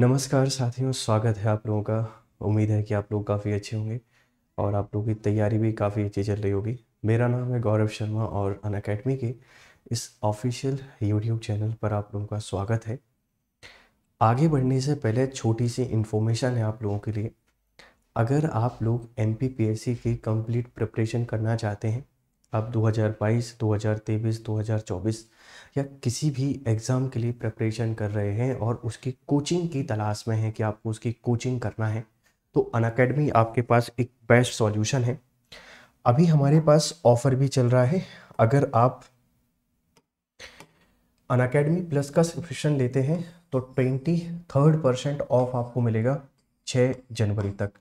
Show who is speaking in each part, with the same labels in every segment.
Speaker 1: नमस्कार साथियों स्वागत है आप लोगों का उम्मीद है कि आप लोग काफ़ी अच्छे होंगे और आप लोगों की तैयारी भी काफ़ी अच्छी चल रही होगी मेरा नाम है गौरव शर्मा और अन अकेडमी के इस ऑफिशियल यूट्यूब चैनल पर आप लोगों का स्वागत है आगे बढ़ने से पहले छोटी सी इन्फॉर्मेशन है आप लोगों के लिए अगर आप लोग एम की कंप्लीट प्रिपरेशन करना चाहते हैं आप 2022, 2023, 2024 या किसी भी एग्ज़ाम के लिए प्रिपरेशन कर रहे हैं और उसकी कोचिंग की तलाश में हैं कि आपको उसकी कोचिंग करना है तो अन अकेडमी आपके पास एक बेस्ट सॉल्यूशन है अभी हमारे पास ऑफ़र भी चल रहा है अगर आप अन अकेडमी प्लस का सब्सक्रिप्शन लेते हैं तो ट्वेंटी थर्ड परसेंट ऑफ आपको मिलेगा छः जनवरी तक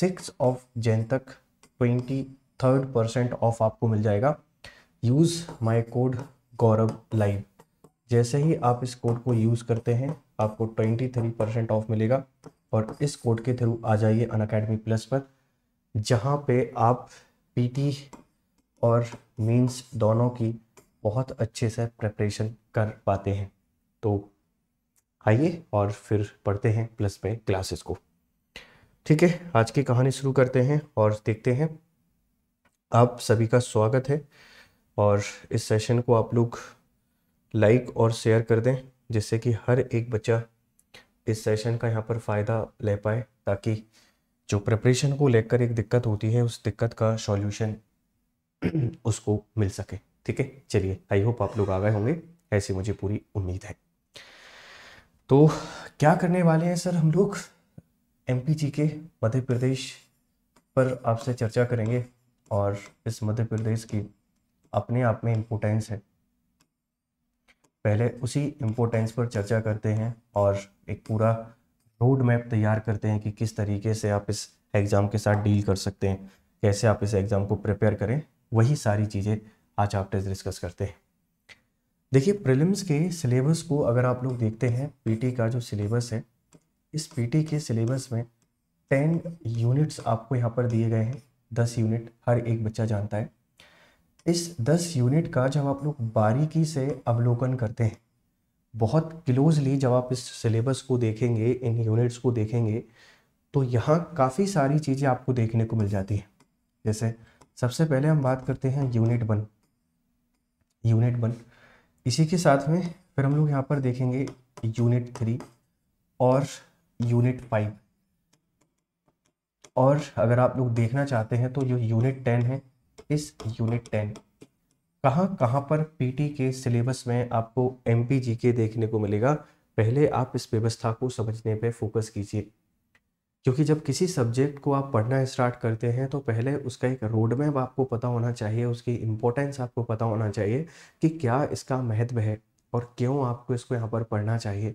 Speaker 1: सिक्स ऑफ जैन तक ट्वेंटी थर्ड परसेंट ऑफ आपको मिल जाएगा use my code Gaurav live जैसे ही आप इस कोड को यूज़ करते हैं आपको ट्वेंटी थ्री परसेंट ऑफ मिलेगा और इस कोड के थ्रू आ जाइए अन अकेडमी प्लस पर जहाँ पे आप पीटी और मीन्स दोनों की बहुत अच्छे से प्रेपरेशन कर पाते हैं तो आइए और फिर पढ़ते हैं प्लस पे क्लासेस को ठीक है आज की कहानी शुरू करते हैं और देखते हैं आप सभी का स्वागत है और इस सेशन को आप लोग लाइक और शेयर कर दें जिससे कि हर एक बच्चा इस सेशन का यहाँ पर फ़ायदा ले पाए ताकि जो प्रिपरेशन को लेकर एक दिक्कत होती है उस दिक्कत का सॉल्यूशन उसको मिल सके ठीक है चलिए आई होप आप लोग आ गए होंगे ऐसी मुझे पूरी उम्मीद है तो क्या करने वाले हैं सर हम लोग एम के मध्य प्रदेश पर आपसे चर्चा करेंगे और इस मध्य प्रदेश की अपने आप में इम्पोर्टेंस है पहले उसी इम्पोर्टेंस पर चर्चा करते हैं और एक पूरा रोड मैप तैयार करते हैं कि किस तरीके से आप इस एग्ज़ाम के साथ डील कर सकते हैं कैसे आप इस एग्ज़ाम को प्रिपेयर करें वही सारी चीज़ें आज आप डिस्कस करते हैं देखिए प्रिलिम्स के सिलेबस को अगर आप लोग देखते हैं पीटी का जो सिलेबस है इस पीटी के सिलेबस में टेन यूनिट्स आपको यहाँ पर दिए गए हैं दस यूनिट हर एक बच्चा जानता है इस दस यूनिट का जब आप लोग बारीकी से अवलोकन करते हैं बहुत क्लोजली जब आप इस सिलेबस को देखेंगे इन यूनिट्स को देखेंगे तो यहाँ काफ़ी सारी चीज़ें आपको देखने को मिल जाती हैं जैसे सबसे पहले हम बात करते हैं यूनिट वन यूनिट वन इसी के साथ में फिर हम लोग यहाँ पर देखेंगे यूनिट थ्री और यूनिट फाइव और अगर आप लोग देखना चाहते हैं तो जो यूनिट टेन है इस यूनिट टेन कहाँ कहाँ पर पीटी के सिलेबस में आपको एम के देखने को मिलेगा पहले आप इस व्यवस्था को समझने पे फोकस कीजिए क्योंकि जब किसी सब्जेक्ट को आप पढ़ना स्टार्ट करते हैं तो पहले उसका एक रोड मैप आपको पता होना चाहिए उसकी इम्पोर्टेंस आपको पता होना चाहिए कि क्या इसका महत्व है और क्यों आपको इसको यहाँ पर पढ़ना चाहिए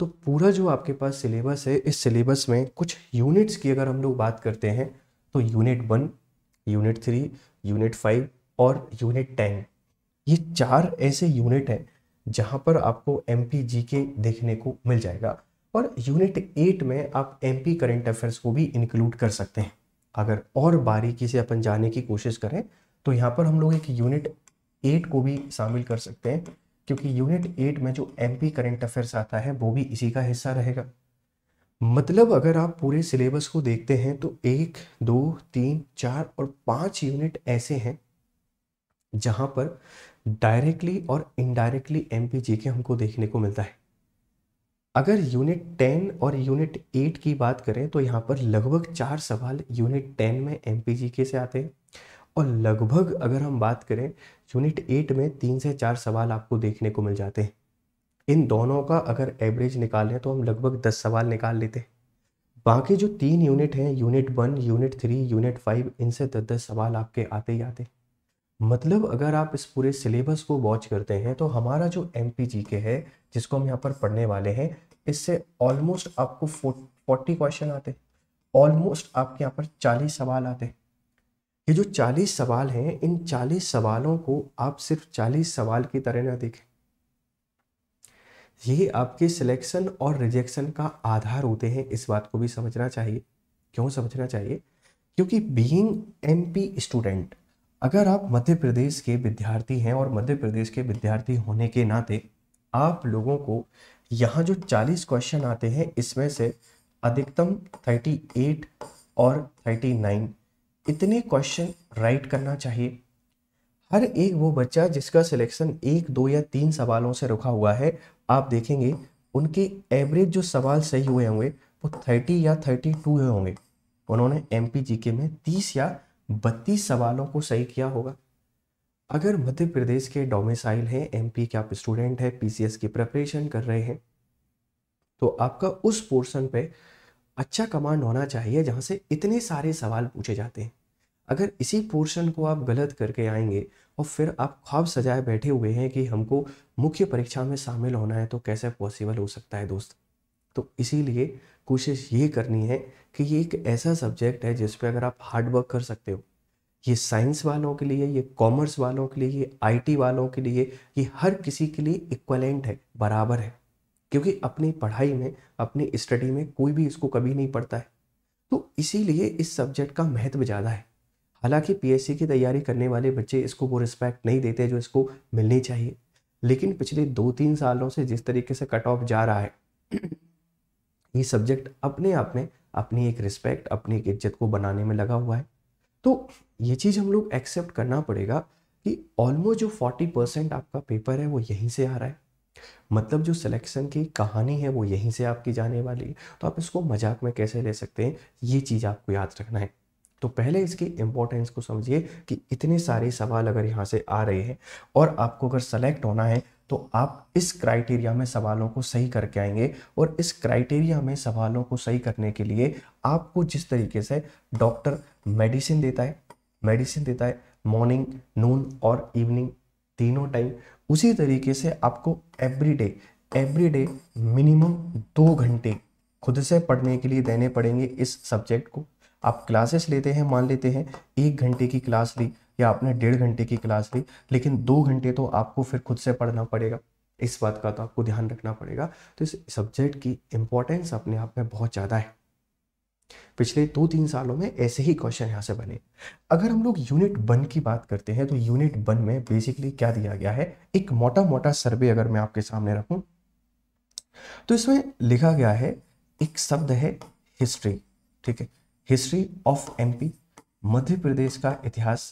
Speaker 1: तो पूरा जो आपके पास सिलेबस है इस सिलेबस में कुछ यूनिट्स की अगर हम लोग बात करते हैं तो unit one unit three unit five और यूनिट टेन ये चार ऐसे यूनिट हैं जहाँ पर आपको एम पी के देखने को मिल जाएगा और यूनिट एट में आप एम पी करेंट अफेयर्स को भी इंक्लूड कर सकते हैं अगर और बारीकी से अपन जाने की कोशिश करें तो यहाँ पर हम लोग एक यूनिट एट को भी शामिल कर सकते हैं क्योंकि यूनिट एट में जो एम पी करेंट अफेयर्स आता है वो भी इसी का हिस्सा रहेगा मतलब अगर आप पूरे सिलेबस को देखते हैं तो एक दो तीन चार और पाँच यूनिट ऐसे हैं जहां पर डायरेक्टली और इनडायरेक्टली एम पी जी के हमको देखने को मिलता है अगर यूनिट टेन और यूनिट एट की बात करें तो यहाँ पर लगभग चार सवाल यूनिट टेन में एम पी जी के से आते हैं और लगभग अगर हम बात करें यूनिट एट में तीन से चार सवाल आपको देखने को मिल जाते हैं इन दोनों का अगर एवरेज निकालें तो हम लगभग दस सवाल निकाल लेते हैं बाकी जो तीन यूनिट हैं unit one unit three unit five इनसे दस दस सवाल आपके आते ही आते मतलब अगर आप इस पूरे सिलेबस को वॉच करते हैं तो हमारा जो एम के है जिसको हम यहाँ पर पढ़ने वाले हैं इससे ऑलमोस्ट आपको फोर्टी क्वेश्चन आते ऑलमोस्ट आपके यहाँ पर चालीस सवाल आते हैं ये जो 40 सवाल हैं इन 40 सवालों को आप सिर्फ 40 सवाल की तरह ना देखें ये आपके सिलेक्शन और रिजेक्शन का आधार होते हैं इस बात को भी समझना चाहिए क्यों समझना चाहिए क्योंकि बीइंग एमपी स्टूडेंट अगर आप मध्य प्रदेश के विद्यार्थी हैं और मध्य प्रदेश के विद्यार्थी होने के नाते आप लोगों को यहाँ जो 40 क्वेश्चन आते हैं इसमें से अधिकतम 38 और 39 इतने क्वेश्चन राइट करना चाहिए हर एक वो बच्चा जिसका सिलेक्शन एक दो या तीन सवालों से रुका हुआ है आप देखेंगे उनके एवरेज जो सवाल सही हुए होंगे वो थर्टी या थर्टी टू हुए होंगे उन्होंने एम पी में तीस या बत्तीस सवालों को सही किया होगा अगर मध्य प्रदेश के डोमिसाइल हैं एमपी के आप स्टूडेंट हैं पीसीएस की प्रिपरेशन कर रहे हैं तो आपका उस पोर्शन पे अच्छा कमांड होना चाहिए जहाँ से इतने सारे सवाल पूछे जाते हैं अगर इसी पोर्शन को आप गलत करके आएंगे और फिर आप ख्वाब सजाए बैठे हुए हैं कि हमको मुख्य परीक्षा में शामिल होना है तो कैसे पॉसिबल हो सकता है दोस्त तो इसीलिए कोशिश ये करनी है कि ये एक ऐसा सब्जेक्ट है जिस पर अगर आप हार्ड वर्क कर सकते हो ये साइंस वालों के लिए ये कॉमर्स वालों के लिए ये आईटी वालों के लिए ये हर किसी के लिए इक्वलेंट है बराबर है क्योंकि अपनी पढ़ाई में अपनी स्टडी में कोई भी इसको कभी नहीं पढ़ता है तो इसीलिए इस सब्जेक्ट का महत्व ज़्यादा है हालांकि पीएससी की तैयारी करने वाले बच्चे इसको वो रिस्पेक्ट नहीं देते जो इसको मिलनी चाहिए लेकिन पिछले दो तीन सालों से जिस तरीके से कट ऑफ जा रहा है ये सब्जेक्ट अपने आप में अपनी एक रिस्पेक्ट अपनी एक इज्जत को बनाने में लगा हुआ है तो ये चीज़ हम लोग एक्सेप्ट करना पड़ेगा कि ऑलमोस्ट जो फोर्टी परसेंट आपका पेपर है वो यहीं से आ रहा है मतलब जो सिलेक्शन की कहानी है वो यहीं से आपकी जाने वाली है तो आप इसको मजाक में कैसे ले सकते हैं ये चीज़ आपको याद रखना है तो पहले इसकी इम्पोर्टेंस को समझिए कि इतने सारे सवाल अगर यहाँ से आ रहे हैं और आपको अगर सेलेक्ट होना है तो आप इस क्राइटेरिया में सवालों को सही करके आएंगे और इस क्राइटेरिया में सवालों को सही करने के लिए आपको जिस तरीके से डॉक्टर मेडिसिन देता है मेडिसिन देता है मॉर्निंग नून और इवनिंग तीनों टाइम उसी तरीके से आपको every day every day minimum दो घंटे खुद से पढ़ने के लिए देने पड़ेंगे इस सब्जेक्ट को आप क्लासेस लेते हैं मान लेते हैं एक घंटे की क्लास ली या आपने डेढ़ घंटे की क्लास ली लेकिन दो घंटे तो आपको फिर खुद से पढ़ना पड़ेगा इस बात का तो आपको ध्यान रखना पड़ेगा तो इस सब्जेक्ट की इम्पोर्टेंस अपने आप में बहुत ज़्यादा है पिछले दो तीन सालों में ऐसे ही क्वेश्चन यहाँ से बने अगर हम लोग यूनिट वन की बात करते हैं तो यूनिट वन में बेसिकली क्या दिया गया है एक मोटा मोटा सर्वे अगर मैं आपके सामने रखूं तो इसमें लिखा गया है एक शब्द है हिस्ट्री ठीक है history of MP Madhya Pradesh का इतिहास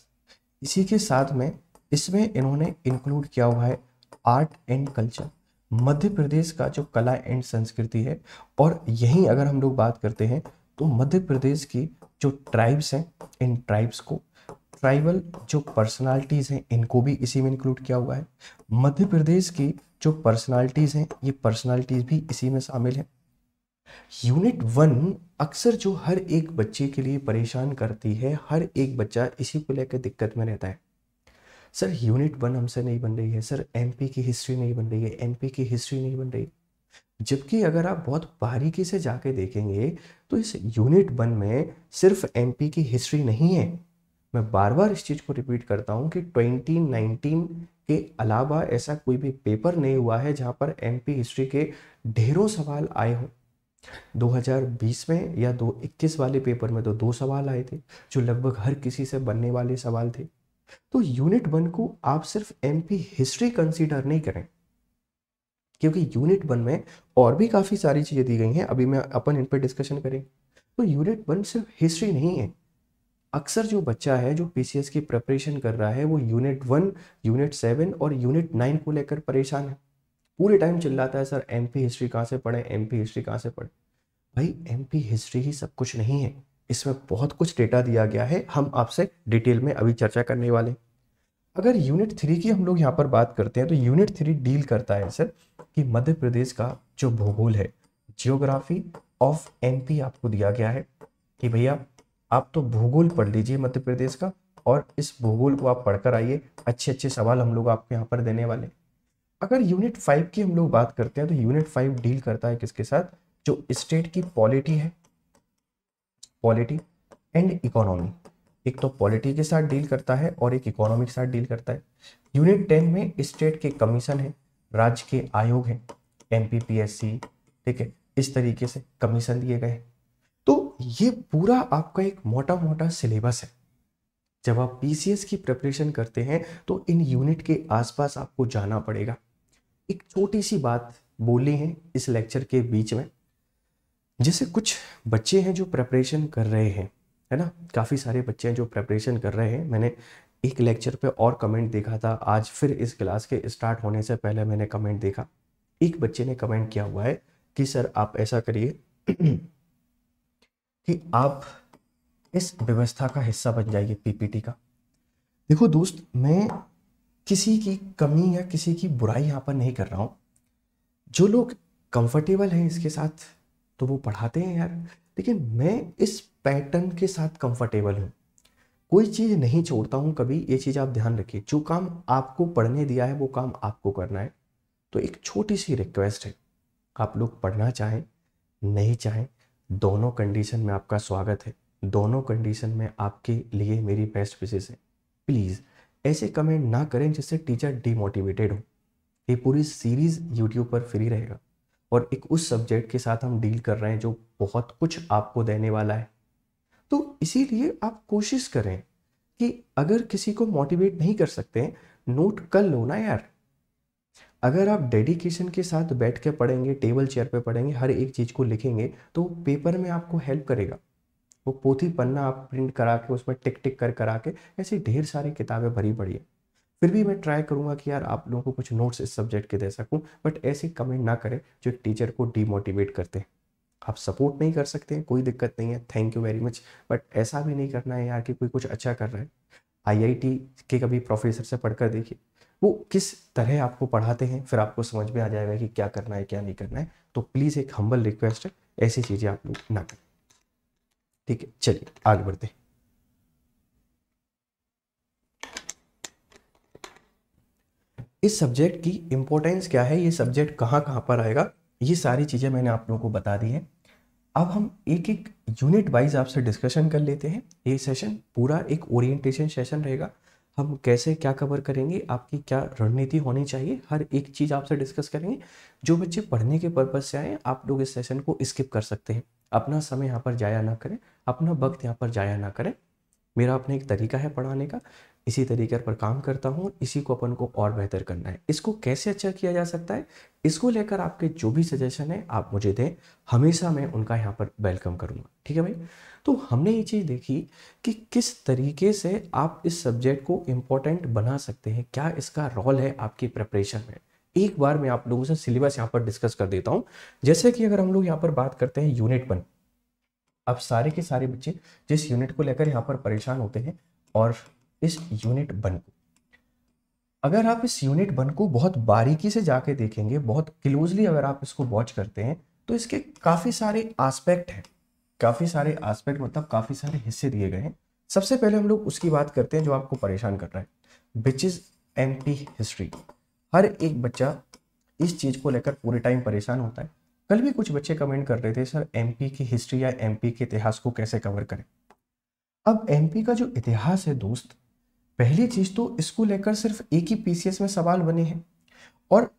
Speaker 1: इसी के साथ में इसमें इन्होंने इंक्लूड किया हुआ है art and culture Madhya Pradesh का जो कला एंड संस्कृति है और यहीं अगर हम लोग बात करते हैं तो मध्य प्रदेश की जो ट्राइब्स हैं इन ट्राइब्स को ट्राइबल जो पर्सनालिटीज़ हैं इनको भी इसी में इंक्लूड किया हुआ है मध्य प्रदेश की जो पर्सनालिटीज़ हैं ये पर्सनालिटीज़ भी इसी में शामिल हैं यूनिट वन अक्सर जो हर एक बच्चे के लिए परेशान करती है हर एक बच्चा इसी को लेकर दिक्कत में रहता है सर यूनिट वन हमसे नहीं बन रही है सर एमपी की हिस्ट्री नहीं बन रही है एमपी की हिस्ट्री नहीं बन रही जबकि अगर आप बहुत बारीकी से जाके देखेंगे तो इस यूनिट वन में सिर्फ एमपी की हिस्ट्री नहीं है मैं बार बार इस चीज़ को रिपीट करता हूँ कि 2019 के अलावा ऐसा कोई भी पेपर नहीं हुआ है जहाँ पर एमपी हिस्ट्री के ढेरों सवाल आए हों 2020 में या दो इक्कीस वाले पेपर में तो दो सवाल आए थे जो लगभग हर किसी से बनने वाले सवाल थे तो यूनिट वन को आप सिर्फ एमपी हिस्ट्री कंसीडर नहीं करें क्योंकि यूनिट वन में और भी काफ़ी सारी चीज़ें दी गई हैं अभी मैं अपन इन पर डिस्कशन करें तो यूनिट वन सिर्फ हिस्ट्री नहीं है अक्सर जो बच्चा है जो पीसीएस की प्रिपरेशन कर रहा है वो यूनिट वन यूनिट सेवन और यूनिट नाइन को लेकर परेशान है पूरे टाइम चिल्लाता है सर पी हिस्ट्री कहाँ से पढ़े पी हिस्ट्री कहाँ से पढ़े भाई पी हिस्ट्री ही सब कुछ नहीं है इसमें बहुत कुछ डेटा दिया गया है हम आपसे डिटेल में अभी चर्चा करने वाले अगर यूनिट थ्री की हम लोग यहाँ पर बात करते हैं तो यूनिट थ्री डील करता है सर कि मध्य प्रदेश का जो भूगोल है जियोग्राफी ऑफ पी आपको दिया गया है कि भैया आप तो भूगोल पढ़ लीजिए मध्य प्रदेश का और इस भूगोल को आप पढ़कर आइए अच्छे अच्छे सवाल हम लोग आपको यहाँ पर देने वाले हैं अगर यूनिट फाइव की हम लोग बात करते हैं तो यूनिट फाइव डील करता है किसके साथ जो स्टेट की पॉलिटी है पॉलिटी एंड इकोनॉमी एक तो पॉलिटी के साथ डील करता है और एक इकोनॉमी के साथ डील करता है यूनिट टेन में स्टेट के कमीशन है राज्य के आयोग है एम ठीक है इस तरीके से कमीशन दिए गए तो ये पूरा आपका एक मोटा मोटा सिलेबस है जब आप पीसीएस की प्रिपरेशन करते हैं तो इन यूनिट के आसपास आपको जाना पड़ेगा एक छोटी सी बात बोली है इस लेक्चर के बीच में जैसे कुछ बच्चे हैं जो प्रेपरेशन कर रहे हैं है ना काफ़ी सारे बच्चे हैं जो प्रेपरेशन कर रहे हैं मैंने एक लेक्चर पे और कमेंट देखा था आज फिर इस क्लास के स्टार्ट होने से पहले मैंने कमेंट देखा एक बच्चे ने कमेंट किया हुआ है कि सर आप ऐसा करिए कि आप इस व्यवस्था का हिस्सा बन जाइए पीपीटी का देखो दोस्त मैं किसी की कमी या किसी की बुराई यहाँ पर नहीं कर रहा हूँ जो लोग कंफर्टेबल हैं इसके साथ तो वो पढ़ाते हैं यार लेकिन मैं इस पैटर्न के साथ कंफर्टेबल हूँ कोई चीज़ नहीं छोड़ता हूँ कभी ये चीज़ आप ध्यान रखिए जो काम आपको पढ़ने दिया है वो काम आपको करना है तो एक छोटी सी रिक्वेस्ट है आप लोग पढ़ना चाहें नहीं चाहें दोनों कंडीशन में आपका स्वागत है दोनों कंडीशन में आपके लिए मेरी बेस्ट विशेष है प्लीज़ ऐसे कमेंट ना करें जिससे टीचर डीमोटिवेटेड हो ये पूरी सीरीज़ यूट्यूब पर फ्री रहेगा और एक उस सब्जेक्ट के साथ हम डील कर रहे हैं जो बहुत कुछ आपको देने वाला है तो इसीलिए आप कोशिश करें कि अगर किसी को मोटिवेट नहीं कर सकते नोट कर लो ना यार अगर आप डेडिकेशन के साथ बैठ के पढ़ेंगे टेबल चेयर पे पढ़ेंगे हर एक चीज़ को लिखेंगे तो पेपर में आपको हेल्प करेगा वो पोथी पन्ना आप प्रिंट करा के उसमें टिक टिक कर करा के ऐसी ढेर सारी किताबें भरी पड़ी हैं फिर भी मैं ट्राई करूँगा कि यार आप लोगों को कुछ नोट्स इस सब्जेक्ट के दे सकूँ बट ऐसे कमेंट ना करें जो एक टीचर को डीमोटिवेट करते हैं आप सपोर्ट नहीं कर सकते हैं कोई दिक्कत नहीं है thank you very much but ऐसा भी नहीं करना है यार कि कोई कुछ अच्छा कर रहा है आईआईटी के कभी प्रोफेसर से पढ़कर देखिए वो किस तरह आपको पढ़ाते हैं फिर आपको समझ में आ जाएगा कि क्या करना है क्या नहीं करना है तो प्लीज़ एक हम्बल रिक्वेस्ट है ऐसी चीज़ें आप लोग ना करें ठीक है चलिए आगे बढ़ते इस सब्जेक्ट की इंपॉर्टेंस क्या है ये सब्जेक्ट कहां कहां पर आएगा ये सारी चीज़ें मैंने आप लोगों को बता दी है अब हम एक एक यूनिट वाइज आपसे डिस्कशन कर लेते हैं ये सेशन पूरा एक ओरिएंटेशन सेशन रहेगा हम कैसे क्या कवर करेंगे आपकी क्या रणनीति होनी चाहिए हर एक चीज़ आपसे डिस्कस करेंगे जो बच्चे पढ़ने के पर्पज़ से आए आप लोग इस सेशन को स्किप कर सकते हैं अपना समय यहाँ पर जाया ना करें अपना वक्त यहाँ पर जाया ना करें मेरा अपना एक तरीका है पढ़ाने का इसी तरीके पर काम करता हूँ इसी को अपन को और बेहतर करना है इसको कैसे अच्छा किया जा सकता है इसको लेकर आपके जो भी सजेशन है आप मुझे दें हमेशा मैं उनका यहाँ पर वेलकम करूँगा ठीक है भाई तो हमने ये चीज़ देखी कि किस तरीके से आप इस सब्जेक्ट को इम्पोर्टेंट बना सकते हैं क्या इसका रोल है आपकी प्रिपरेशन में एक बार मैं आप लोगों से सिलेबस यहाँ पर डिस्कस कर देता हूँ जैसे कि अगर हम लोग यहाँ पर बात करते हैं यूनिट वन अब सारे के सारे बच्चे जिस यूनिट को लेकर यहाँ पर परेशान होते हैं और इस यूनिट वन को अगर आप इस यूनिट वन को बहुत बारीकी से जाके देखेंगे बहुत क्लोजली अगर आप इसको वॉच करते हैं तो इसके काफ़ी सारे आस्पेक्ट हैं काफ़ी सारे आस्पेक्ट मतलब काफ़ी सारे हिस्से दिए गए हैं सबसे पहले हम लोग उसकी बात करते हैं जो आपको परेशान कर रहा है विच इज़ एम हिस्ट्री हर एक बच्चा इस चीज़ को लेकर पूरे टाइम परेशान होता है कल भी कुछ बच्चे कमेंट कर रहे थे सर एम की हिस्ट्री या एम के इतिहास को कैसे कवर करें अब एम का जो इतिहास है दोस्त पहली चीज़ तो इसको लेकर सिर्फ एक ही पीसीएस में सवाल बने हैं और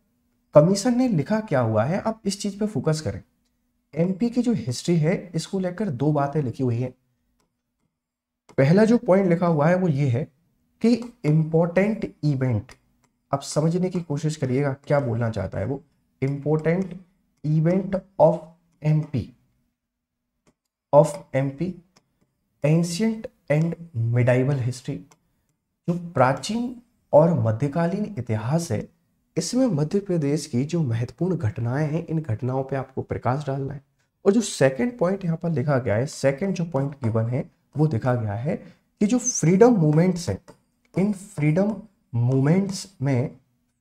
Speaker 1: कमीशन ने लिखा क्या हुआ है आप इस चीज़ पे फोकस करें एमपी की जो हिस्ट्री है इसको लेकर दो बातें लिखी हुई है पहला जो पॉइंट लिखा हुआ है वो ये है कि इंपॉर्टेंट इवेंट आप समझने की कोशिश करिएगा क्या बोलना चाहता है वो important event of MP of MP ancient and medieval history जो प्राचीन और मध्यकालीन इतिहास है इसमें मध्य प्रदेश की जो महत्वपूर्ण घटनाएं हैं इन घटनाओं पे आपको प्रकाश डालना है और जो सेकंड पॉइंट यहाँ पर लिखा गया है सेकंड जो पॉइंट गिवन है वो लिखा गया है कि जो फ्रीडम मूवमेंट्स हैं इन फ्रीडम मूवमेंट्स में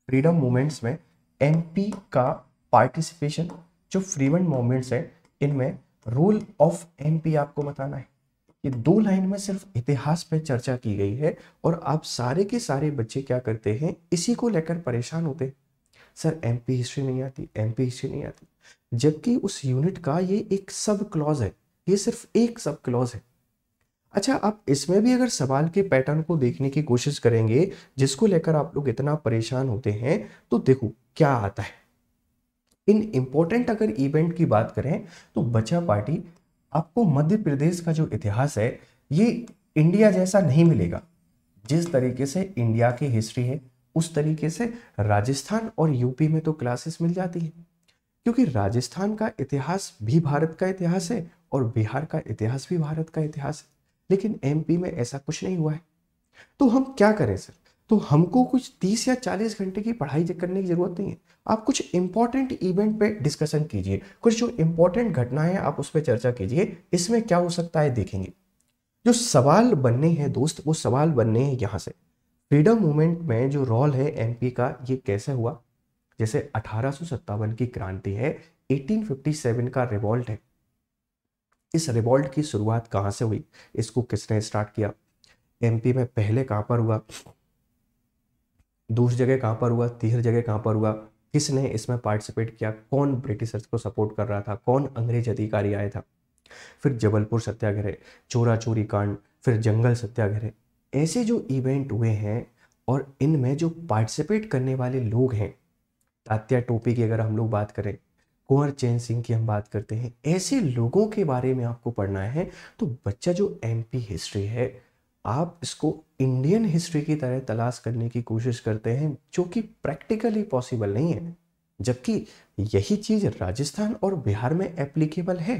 Speaker 1: फ्रीडम मूवमेंट्स में एमपी का पार्टिसिपेशन जो फ्रीडम मूवमेंट्स है इनमें रोल ऑफ एमपी आपको बताना है कि दो लाइन में सिर्फ इतिहास पे चर्चा की गई है और आप सारे के सारे बच्चे क्या करते हैं इसी को लेकर परेशान होते हैं सर पी हिस्ट्री नहीं आती एमपी हिस्ट्री नहीं आती जबकि उस यूनिट का ये एक सब क्लॉज है ये सिर्फ एक सब क्लॉज है अच्छा आप इसमें भी अगर सवाल के पैटर्न को देखने की कोशिश करेंगे जिसको लेकर आप लोग इतना परेशान होते हैं तो देखो क्या आता है इन इम्पोर्टेंट अगर इवेंट की बात करें तो बचा पार्टी आपको मध्य प्रदेश का जो इतिहास है ये इंडिया जैसा नहीं मिलेगा जिस तरीके से इंडिया की हिस्ट्री है उस तरीके से राजस्थान और यूपी में तो क्लासेस मिल जाती है क्योंकि राजस्थान का इतिहास भी भारत का इतिहास है और बिहार का इतिहास भी भारत का इतिहास है लेकिन एमपी में ऐसा कुछ नहीं हुआ है तो हम क्या करें सर तो हमको कुछ तीस या चालीस घंटे की पढ़ाई करने की ज़रूरत नहीं है आप कुछ इंपॉर्टेंट इवेंट पे डिस्कशन कीजिए कुछ जो इंपॉर्टेंट घटनाएं आप उस पर चर्चा कीजिए इसमें क्या हो सकता है देखेंगे जो सवाल बनने हैं दोस्त वो सवाल बनने हैं यहाँ से फ्रीडम मूवमेंट में जो रोल है एम का ये कैसे हुआ जैसे अठारह की क्रांति है एटीन का रिवॉल्ट है इस रिवॉल्ट की शुरुआत कहाँ से हुई इसको किसने स्टार्ट किया एमपी में पहले कहाँ पर हुआ दूसरी जगह कहाँ पर हुआ तीसरी जगह कहाँ पर हुआ किसने इसमें पार्टिसिपेट किया कौन ब्रिटिशर्स को सपोर्ट कर रहा था कौन अंग्रेज अधिकारी आया था फिर जबलपुर सत्याग्रह चोरा चोरी कांड फिर जंगल सत्याग्रह ऐसे जो इवेंट हुए हैं और इनमें जो पार्टिसिपेट करने वाले लोग हैं तात्या टोपी की अगर हम लोग बात करें कुंवर चैन सिंह की हम बात करते हैं ऐसे लोगों के बारे में आपको पढ़ना है तो बच्चा जो एमपी हिस्ट्री है आप इसको इंडियन हिस्ट्री की तरह तलाश करने की कोशिश करते हैं जो कि प्रैक्टिकली पॉसिबल नहीं है जबकि यही चीज़ राजस्थान और बिहार में एप्लीकेबल है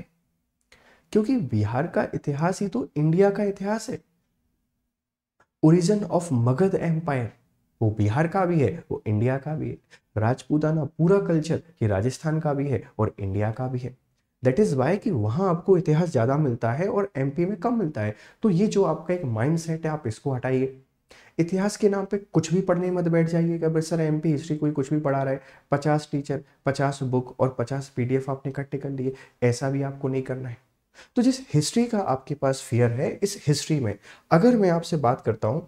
Speaker 1: क्योंकि बिहार का इतिहास ही तो इंडिया का इतिहास है ओरिजिन ऑफ मगध एम्पायर वो बिहार का भी है वो इंडिया का भी है राजपूताना पूरा कल्चर ये राजस्थान का भी है और इंडिया का भी है दैट इज़ वाई कि वहाँ आपको इतिहास ज़्यादा मिलता है और एम में कम मिलता है तो ये जो आपका एक माइंड सेट है आप इसको हटाइए इतिहास के नाम पे कुछ भी पढ़ने मत बैठ जाइए कि सर एम पी हिस्ट्री कोई कुछ भी पढ़ा रहा है पचास टीचर पचास बुक और पचास पी आपने इकट्ठे कर लिए ऐसा भी आपको नहीं करना है तो जिस हिस्ट्री का आपके पास फियर है इस हिस्ट्री में अगर मैं आपसे बात करता हूँ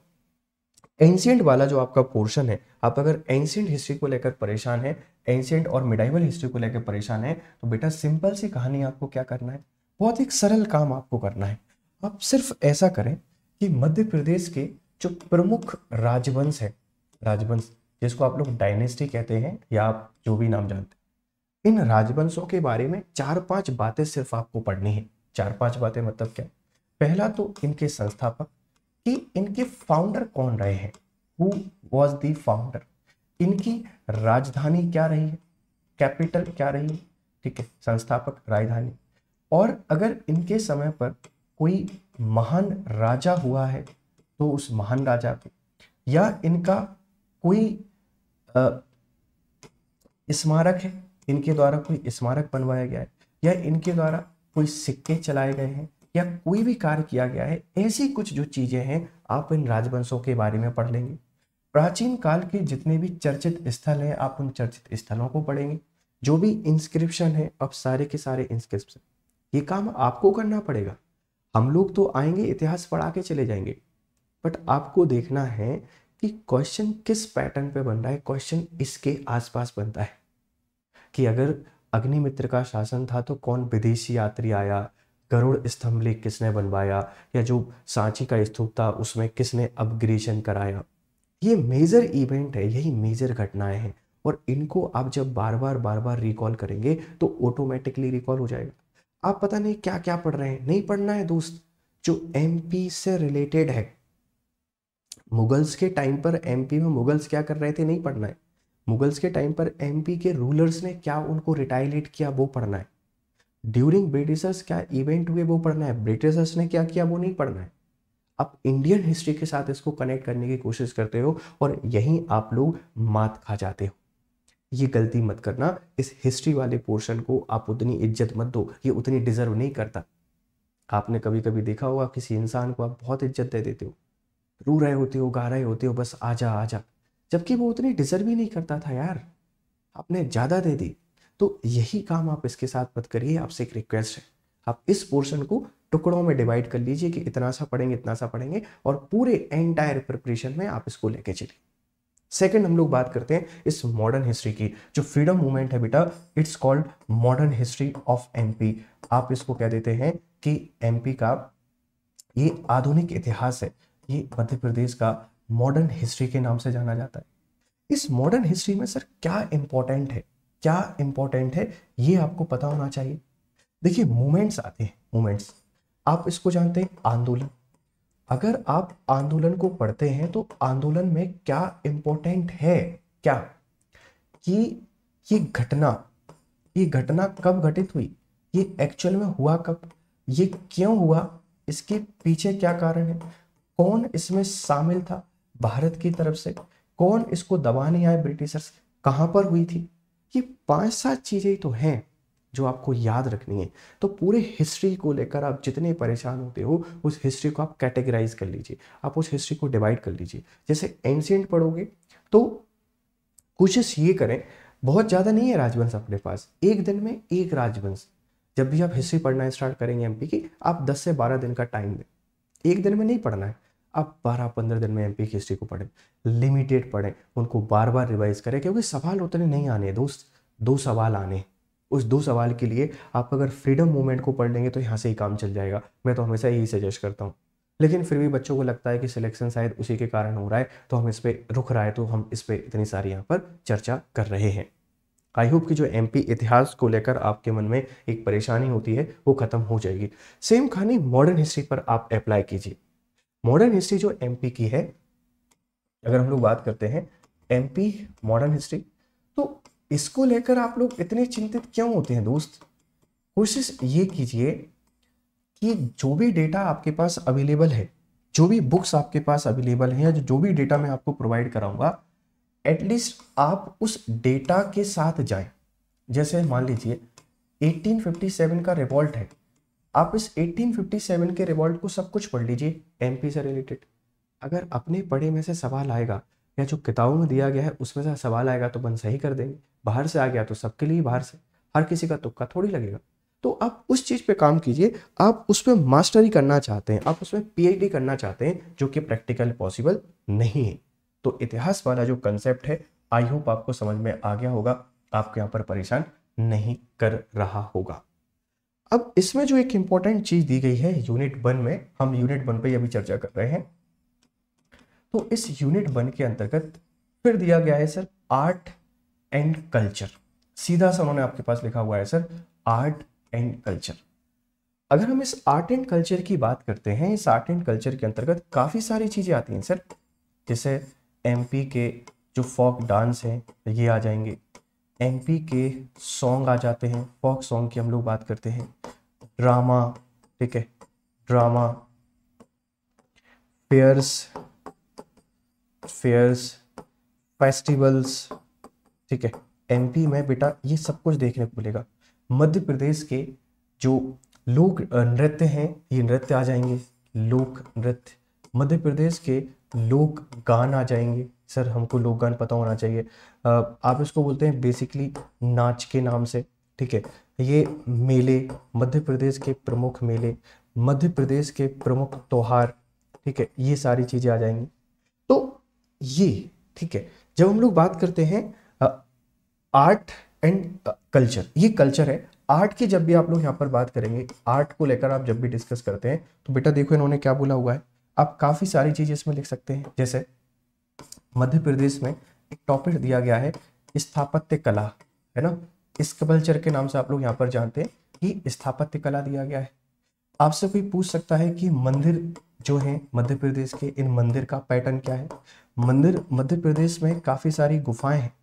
Speaker 1: एंशियंट वाला जो आपका पोर्शन है आप अगर एंशियंट हिस्ट्री को लेकर परेशान है एंशियंट और मिडाइवल हिस्ट्री को लेकर परेशान है तो बेटा सिंपल सी कहानी आपको क्या करना है बहुत एक सरल काम आपको करना है आप सिर्फ ऐसा करें कि मध्य प्रदेश के जो प्रमुख राजवंश है राजवंश जिसको आप लोग डायनेस्टी कहते हैं या आप जो भी नाम जानते हैं इन राजवंशों के बारे में चार पांच बातें सिर्फ आपको पढ़नी है चार पांच बातें मतलब क्या पहला तो इनके संस्थापक कि इनके फाउंडर कौन रहे हैं हु वॉज दी फाउंडर इनकी राजधानी क्या रही है कैपिटल क्या रही है ठीक है संस्थापक राजधानी और अगर इनके समय पर कोई महान राजा हुआ है तो उस महान राजा को या इनका कोई स्मारक है इनके द्वारा कोई स्मारक बनवाया गया है या इनके द्वारा कोई सिक्के चलाए गए हैं या कोई भी कार्य किया गया है ऐसी कुछ जो चीज़ें हैं आप इन राजवंशों के बारे में पढ़ लेंगे प्राचीन काल के जितने भी चर्चित स्थल हैं आप उन चर्चित स्थलों को पढ़ेंगे जो भी इंस्क्रिप्शन है अब सारे के सारे इंस्क्रिप्शन ये काम आपको करना पड़ेगा हम लोग तो आएंगे इतिहास पढ़ा के चले जाएंगे बट आपको देखना है कि क्वेश्चन किस पैटर्न पे बन रहा है क्वेश्चन इसके आसपास बनता है कि अगर अग्निमित्र का शासन था तो कौन विदेशी यात्री आया गरुड़ स्तंभ लेख किसने बनवाया या जो सांची का स्तूप था उसमें किसने अपग्रेशन कराया ये मेजर इवेंट है यही मेजर घटनाएं हैं और इनको आप जब बार बार बार बार रिकॉल करेंगे तो ऑटोमेटिकली रिकॉल हो जाएगा आप पता नहीं क्या क्या पढ़ रहे हैं नहीं पढ़ना है दोस्त जो एमपी से रिलेटेड है मुगल्स के टाइम पर एमपी में मुगल्स क्या कर रहे थे नहीं पढ़ना है मुगल्स के टाइम पर एमपी के रूलर्स ने क्या उनको रिटाइलेट किया वो पढ़ना है ड्यूरिंग ब्रिटिशर्स क्या इवेंट हुए वो पढ़ना है ब्रिटिशर्स ने क्या किया वो नहीं पढ़ना है आप इंडियन हिस्ट्री के साथ इसको कनेक्ट करने की कोशिश करते हो और यहीं आप लोग मात खा जाते हो ये गलती मत करना इस हिस्ट्री वाले पोर्शन को आप उतनी इज्जत मत दो ये उतनी डिजर्व नहीं करता आपने कभी कभी देखा होगा किसी इंसान को आप बहुत इज्जत दे देते हो रो रहे होते हो गा रहे होते हो बस आजा आजा जबकि वो उतनी डिजर्व ही नहीं करता था यार आपने ज़्यादा दे दी तो यही काम आप इसके साथ मत करिए आपसे एक रिक्वेस्ट है आप इस पोर्शन को टुकड़ों में डिवाइड कर लीजिए कि इतना सा पढ़ेंगे इतना सा पढ़ेंगे और पूरे एंटायर प्रिपरेशन में आप इसको लेके चलिए सेकेंड हम लोग बात करते हैं इस मॉडर्न हिस्ट्री की जो फ्रीडम मूवमेंट है बेटा it's called modern history of MP आप इसको कह देते हैं कि एमपी का ये आधुनिक इतिहास है ये मध्य प्रदेश का मॉडर्न हिस्ट्री के नाम से जाना जाता है इस मॉडर्न हिस्ट्री में सर क्या इंपॉर्टेंट है क्या इंपॉर्टेंट है ये आपको पता होना चाहिए देखिए मूवमेंट्स आते हैं मूवमेंट्स आप इसको जानते हैं आंदोलन अगर आप आंदोलन को पढ़ते हैं तो आंदोलन में क्या इंपॉर्टेंट है क्या कि ये घटना ये घटना कब घटित हुई ये एक्चुअल में हुआ कब ये क्यों हुआ इसके पीछे क्या कारण है कौन इसमें शामिल था भारत की तरफ से कौन इसको दबाने आए ब्रिटिशर्स कहाँ पर हुई थी ये पांच सात चीज़ें तो हैं जो आपको याद रखनी है तो पूरे हिस्ट्री को लेकर आप जितने परेशान होते हो उस हिस्ट्री को आप कैटेगराइज कर लीजिए आप उस हिस्ट्री को डिवाइड कर लीजिए जैसे एंशियंट पढ़ोगे तो कोशिश ये करें बहुत ज़्यादा नहीं है राजवंश अपने पास एक दिन में एक राजवंश जब भी आप हिस्ट्री पढ़ना स्टार्ट करेंगे एम की आप 10 से 12 दिन का टाइम दें एक दिन में नहीं पढ़ना है आप बारह पंद्रह दिन में एमपी की हिस्ट्री को पढ़ें लिमिटेड पढ़ें उनको बार बार रिवाइज करें क्योंकि सवाल उतने नहीं आने दोस्त दो सवाल आने उस दो सवाल के लिए आप अगर फ्रीडम मूवमेंट को पढ़ लेंगे तो यहाँ से ही काम चल जाएगा मैं तो हमेशा यही सजेस्ट करता हूँ लेकिन फिर भी बच्चों को लगता है कि सिलेक्शन शायद उसी के कारण हो रहा है तो हम इस पर रुक रहा है तो हम इस पर इतनी सारी यहाँ पर चर्चा कर रहे हैं आई होप कि जो एम इतिहास को लेकर आपके मन में एक परेशानी होती है वो खत्म हो जाएगी सेम कहानी मॉडर्न हिस्ट्री पर आप अप्लाई कीजिए मॉडर्न हिस्ट्री जो एम की है अगर हम लोग बात करते हैं एम मॉडर्न हिस्ट्री तो इसको लेकर आप लोग इतने चिंतित क्यों होते हैं दोस्त कोशिश ये कीजिए कि जो भी डेटा आपके पास अवेलेबल है जो भी बुक्स आपके पास अवेलेबल हैं या जो भी डेटा मैं आपको प्रोवाइड कराऊंगा एटलीस्ट आप उस डेटा के साथ जाएं जैसे मान लीजिए 1857 का रिवॉल्ट है आप इस 1857 के रिवॉल्ट को सब कुछ पढ़ लीजिए एम से रिलेटेड अगर अपने पढ़े में से सवाल आएगा या जो किताबों में दिया गया है उसमें से सवाल आएगा तो बन सही कर देंगे बाहर से आ गया तो सबके लिए बाहर से हर किसी का तुक्का थोड़ी लगेगा तो आप उस चीज़ पे काम कीजिए आप उस पर मास्टरी करना चाहते हैं आप उसमें पीएचडी करना चाहते हैं जो कि प्रैक्टिकल पॉसिबल नहीं है तो इतिहास वाला जो कंसेप्ट है आई होप आपको समझ में आ गया होगा आपको यहाँ पर परेशान नहीं कर रहा होगा अब इसमें जो एक इंपॉर्टेंट चीज दी गई है यूनिट वन में हम यूनिट वन पर अभी चर्चा कर रहे हैं तो इस यूनिट वन के अंतर्गत फिर दिया गया है सर आर्ट एंड कल्चर सीधा सा उन्होंने आपके पास लिखा हुआ है सर आर्ट एंड कल्चर अगर हम इस आर्ट एंड कल्चर की बात करते हैं इस आर्ट एंड कल्चर के अंतर्गत काफ़ी सारी चीज़ें आती हैं सर जैसे एमपी के जो फोक डांस हैं ये आ जाएंगे एम के सॉन्ग आ जाते हैं फॉक सॉन्ग की हम लोग बात करते हैं ड्रामा ठीक है ड्रामा फेयर्स फेयर्स फेस्टिवल्स ठीक है एमपी में बेटा ये सब कुछ देखने को मिलेगा मध्य प्रदेश के जो लोक नृत्य हैं ये नृत्य आ जाएंगे लोक नृत्य मध्य प्रदेश के लोक गान आ जाएंगे सर हमको लोक गान पता होना चाहिए आप इसको बोलते हैं बेसिकली नाच के नाम से ठीक है ये मेले मध्य प्रदेश के प्रमुख मेले मध्य प्रदेश के प्रमुख त्यौहार ठीक है ये सारी चीज़ें आ जाएंगी तो ये ठीक है जब हम लोग बात करते हैं आर्ट एंड कल्चर ये कल्चर है आर्ट की जब भी आप लोग यहाँ पर बात करेंगे आर्ट को लेकर आप जब भी डिस्कस करते हैं तो बेटा देखो इन्होंने क्या बोला हुआ है आप काफ़ी सारी चीज़ें इसमें लिख सकते हैं जैसे मध्य प्रदेश में एक टॉपिक दिया गया है स्थापत्य कला है ना इस कल्चर के नाम से आप लोग यहाँ पर जानते हैं कि स्थापत्य कला दिया गया है आपसे कोई पूछ सकता है कि मंदिर जो है मध्य प्रदेश के इन मंदिर का पैटर्न क्या है मंदिर मध्य प्रदेश में काफ़ी सारी गुफाएं हैं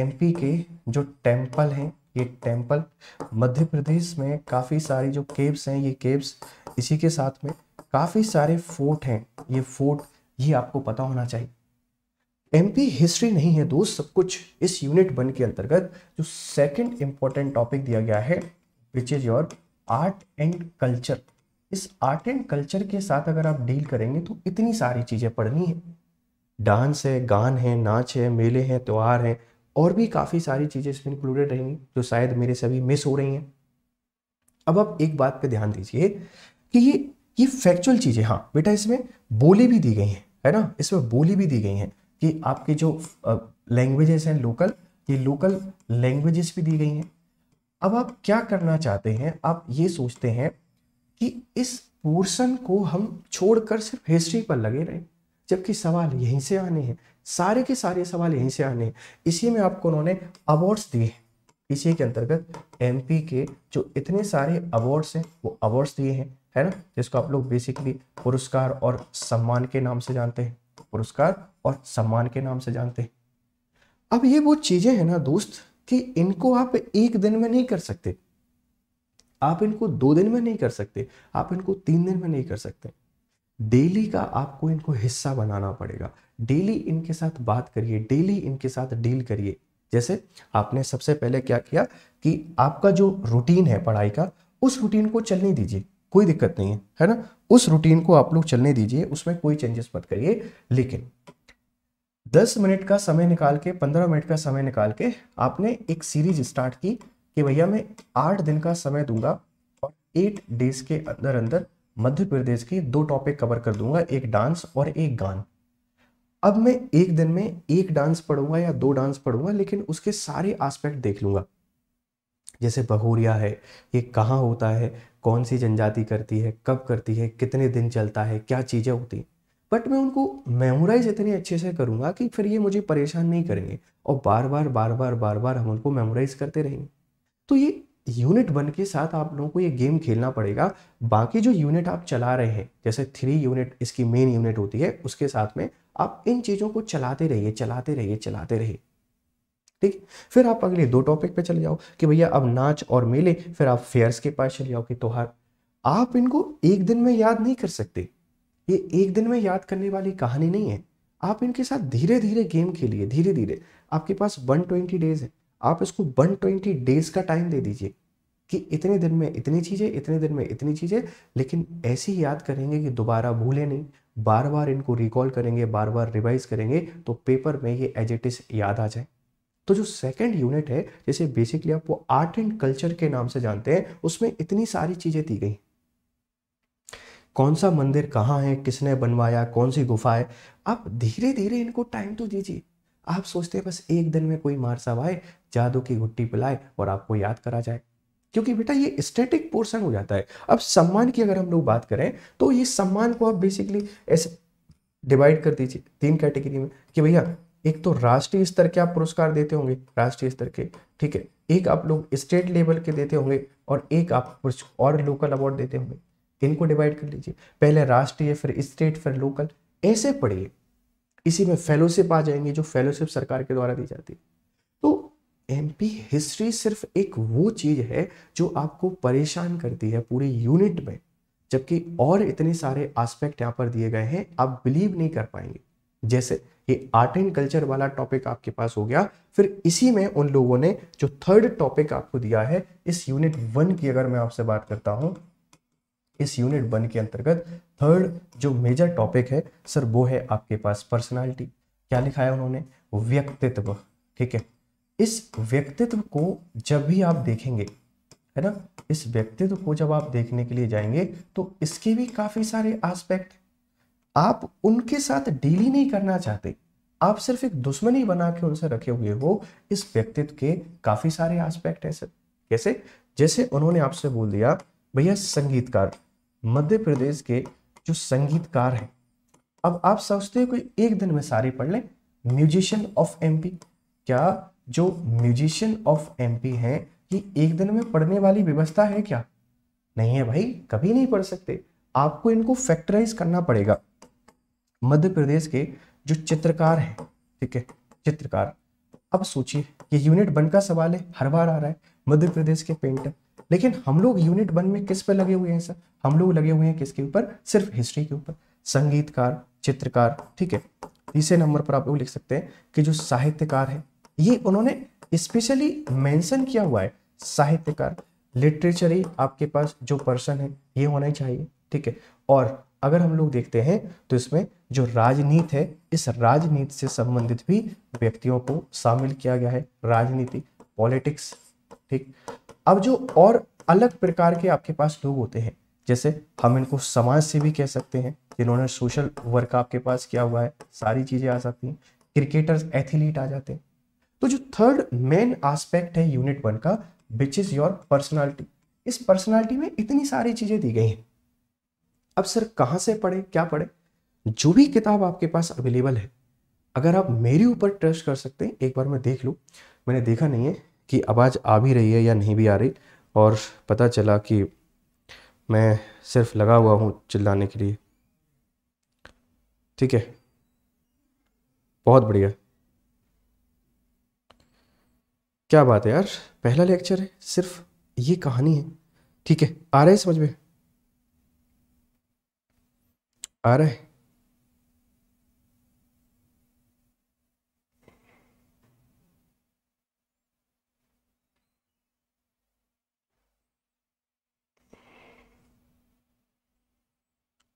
Speaker 1: एमपी के जो टेम्पल हैं ये टेम्पल मध्य प्रदेश में काफ़ी सारी जो केव्स हैं ये केव्स इसी के साथ में काफ़ी सारे फोर्ट हैं ये फोर्ट ये आपको पता होना चाहिए एमपी हिस्ट्री नहीं है दोस्त सब कुछ इस यूनिट वन के अंतर्गत जो सेकंड इम्पोर्टेंट टॉपिक दिया गया है which is your art and culture इस आर्ट एंड कल्चर के साथ अगर आप डील करेंगे तो इतनी सारी चीज़ें पढ़नी है डांस है गान है नाच है मेले हैं त्यौहार हैं और भी काफ़ी सारी चीज़ें इसमें इंक्लूडेड रहेंगी जो शायद मेरे सभी मिस हो रही हैं अब आप एक बात पे ध्यान दीजिए कि ये ये फैक्चुअल चीज़ें हाँ बेटा इसमें बोली भी दी गई हैं है ना इसमें बोली भी दी गई हैं कि आपके जो लैंग्वेजेस हैं लोकल ये लोकल लैंग्वेजेस भी दी गई हैं अब आप क्या करना चाहते हैं आप ये सोचते हैं कि इस पोर्सन को हम छोड़कर सिर्फ हिस्ट्री पर लगे रहें जबकि सवाल यहीं से आने हैं सारे के सारे सवाल यहीं से आने हैं इसी में आपको उन्होंने अवार्ड्स दिए हैं इसी के अंतर्गत एमपी के जो इतने सारे अवार्ड्स हैं वो अवार्ड्स दिए हैं है ना जिसको आप लोग बेसिकली पुरस्कार और सम्मान के नाम से जानते हैं पुरस्कार और सम्मान के नाम से जानते हैं अब ये वो चीजें हैं ना दोस्त कि इनको आप एक दिन में नहीं कर सकते आप इनको दो दिन में नहीं कर सकते आप इनको तीन दिन में नहीं कर सकते डेली का आपको इनको हिस्सा बनाना पड़ेगा डेली इनके साथ बात करिए डेली इनके साथ डील करिए जैसे आपने सबसे पहले क्या किया कि आपका जो रूटीन है पढ़ाई का उस रूटीन को चलने दीजिए कोई दिक्कत नहीं है है ना उस रूटीन को आप लोग चलने दीजिए उसमें कोई चेंजेस मत करिए लेकिन दस मिनट का समय निकाल के पंद्रह मिनट का समय निकाल के आपने एक सीरीज स्टार्ट की कि भैया मैं आठ दिन का समय दूंगा और एट डेज के अंदर अंदर मध्य प्रदेश के दो टॉपिक कवर कर दूंगा एक डांस और एक गान अब मैं एक दिन में एक डांस पढ़ूंगा या दो डांस पढ़ूंगा लेकिन उसके सारे एस्पेक्ट देख लूंगा जैसे बहूरिया है ये कहाँ होता है कौन सी जनजाति करती है कब करती है कितने दिन चलता है क्या चीज़ें होती हैं बट मैं उनको मेमोराइज इतने अच्छे से करूँगा कि फिर ये मुझे परेशान नहीं करेंगे और बार बार बार बार बार बार हम उनको मेमोराइज करते रहेंगे तो ये यूनिट वन के साथ आप लोगों को ये गेम खेलना पड़ेगा बाकी जो यूनिट आप चला रहे हैं जैसे थ्री यूनिट इसकी मेन यूनिट होती है उसके साथ में आप इन चीज़ों को चलाते रहिए चलाते रहिए चलाते रहिए ठीक फिर आप अगले दो टॉपिक पे चले जाओ कि भैया अब नाच और मेले फिर आप फेयर्स के पास चले जाओ कि त्यौहार आप इनको एक दिन में याद नहीं कर सकते ये एक दिन में याद करने वाली कहानी नहीं है आप इनके साथ धीरे धीरे गेम खेलिए धीरे धीरे आपके पास 120 डेज है आप इसको 120 डेज का टाइम दे दीजिए कि इतने दिन में इतनी चीज़ें इतने दिन में इतनी चीज़ें लेकिन ऐसी याद करेंगे कि दोबारा भूले नहीं बार बार इनको रिकॉल करेंगे बार बार रिवाइज करेंगे तो पेपर में ये एजेटिस याद आ जाए तो जो सेकंड यूनिट है जैसे बेसिकली आप वो आर्ट एंड कल्चर के नाम से जानते हैं उसमें इतनी सारी चीज़ें दी गई कौन सा मंदिर कहाँ है किसने बनवाया कौन सी गुफा है आप धीरे धीरे इनको टाइम तो दीजिए आप सोचते हैं बस एक दिन में कोई मार साहब आए जादू की घुट्टी पिलाए और आपको याद करा जाए क्योंकि बेटा ये स्टेटिक पोर्शन हो जाता है अब सम्मान की अगर हम लोग बात करें तो ये सम्मान को आप बेसिकली ऐसे डिवाइड कर दीजिए तीन कैटेगरी में कि भैया एक तो राष्ट्रीय स्तर के आप पुरस्कार देते होंगे राष्ट्रीय स्तर के ठीक है एक आप लोग स्टेट लेवल के देते होंगे और एक आप और लोकल अवार्ड देते होंगे इनको डिवाइड कर लीजिए पहले राष्ट्रीय फिर स्टेट फिर लोकल ऐसे पढ़िए इसी में फेलोशिप आ जाएंगे जो फेलोशिप सरकार के द्वारा दी जाती है तो एमपी हिस्ट्री सिर्फ एक वो चीज़ है जो आपको परेशान करती है पूरे यूनिट में जबकि और इतने सारे एस्पेक्ट यहाँ पर दिए गए हैं आप बिलीव नहीं कर पाएंगे जैसे ये आर्ट एंड कल्चर वाला टॉपिक आपके पास हो गया फिर इसी में उन लोगों ने जो थर्ड टॉपिक आपको दिया है इस यूनिट वन की अगर मैं आपसे बात करता हूं इस यूनिट वन के अंतर्गत थर्ड जो मेजर टॉपिक है सर वो है आपके पास पर्सनालिटी क्या लिखा है उन्होंने व्यक्तित्व ठीक है इस व्यक्तित्व को जब भी आप देखेंगे है ना इस व्यक्तित्व को जब आप देखने के लिए जाएंगे तो इसके भी काफ़ी सारे आस्पेक्ट आप उनके साथ डील ही नहीं करना चाहते आप सिर्फ एक दुश्मनी बना के उनसे रखे हुए हो इस व्यक्तित्व के काफी सारे एस्पेक्ट है सर कैसे जैसे उन्होंने आपसे बोल दिया भैया संगीतकार मध्य प्रदेश के जो संगीतकार हैं अब आप सोचते हो कोई एक दिन में सारे पढ़ लें म्यूजिशियन ऑफ एमपी क्या जो म्यूजिशियन ऑफ एमपी हैं ये एक दिन में पढ़ने वाली व्यवस्था है क्या नहीं है भाई कभी नहीं पढ़ सकते आपको इनको फैक्टराइज करना पड़ेगा मध्य प्रदेश के जो चित्रकार हैं ठीक है चित्रकार अब सोचिए ये यूनिट वन का सवाल है हर बार आ रहा है मध्य प्रदेश के पेंटर लेकिन हम लोग यूनिट वन में किस पर लगे हुए हैं सर हम लोग लगे हुए हैं किसके ऊपर सिर्फ हिस्ट्री के ऊपर संगीतकार चित्रकार ठीक है तीसरे नंबर पर आप लोग लिख सकते हैं कि जो साहित्यकार है ये उन्होंने स्पेशली मेंशन किया हुआ है साहित्यकार लिटरेचरी आपके पास जो पर्सन है ये होना ही चाहिए ठीक है और अगर हम लोग देखते हैं तो इसमें जो राजनीति है इस राजनीति से संबंधित भी व्यक्तियों को शामिल किया गया है राजनीति पॉलिटिक्स ठीक अब जो और अलग प्रकार के आपके पास लोग होते हैं जैसे हम इनको समाज से भी कह सकते हैं जिन्होंने सोशल वर्क आपके पास किया हुआ है सारी चीज़ें आ सकती हैं क्रिकेटर्स एथलीट आ जाते हैं तो जो थर्ड मेन आस्पेक्ट है यूनिट वन का विच इज़ योर पर्सनालिटी इस पर्सनालिटी में इतनी सारी चीज़ें दी गई हैं अब सर कहाँ से पढ़े क्या पढ़े जो भी किताब आपके पास अवेलेबल है अगर आप मेरे ऊपर ट्रस्ट कर सकते हैं एक बार मैं देख लूँ मैंने देखा नहीं है कि आवाज़ आ भी रही है या नहीं भी आ रही और पता चला कि मैं सिर्फ लगा हुआ हूँ चिल्लाने के लिए ठीक है बहुत बढ़िया क्या बात है यार पहला लेक्चर है सिर्फ ये कहानी है ठीक है आ रहा है समझ में आ रहा है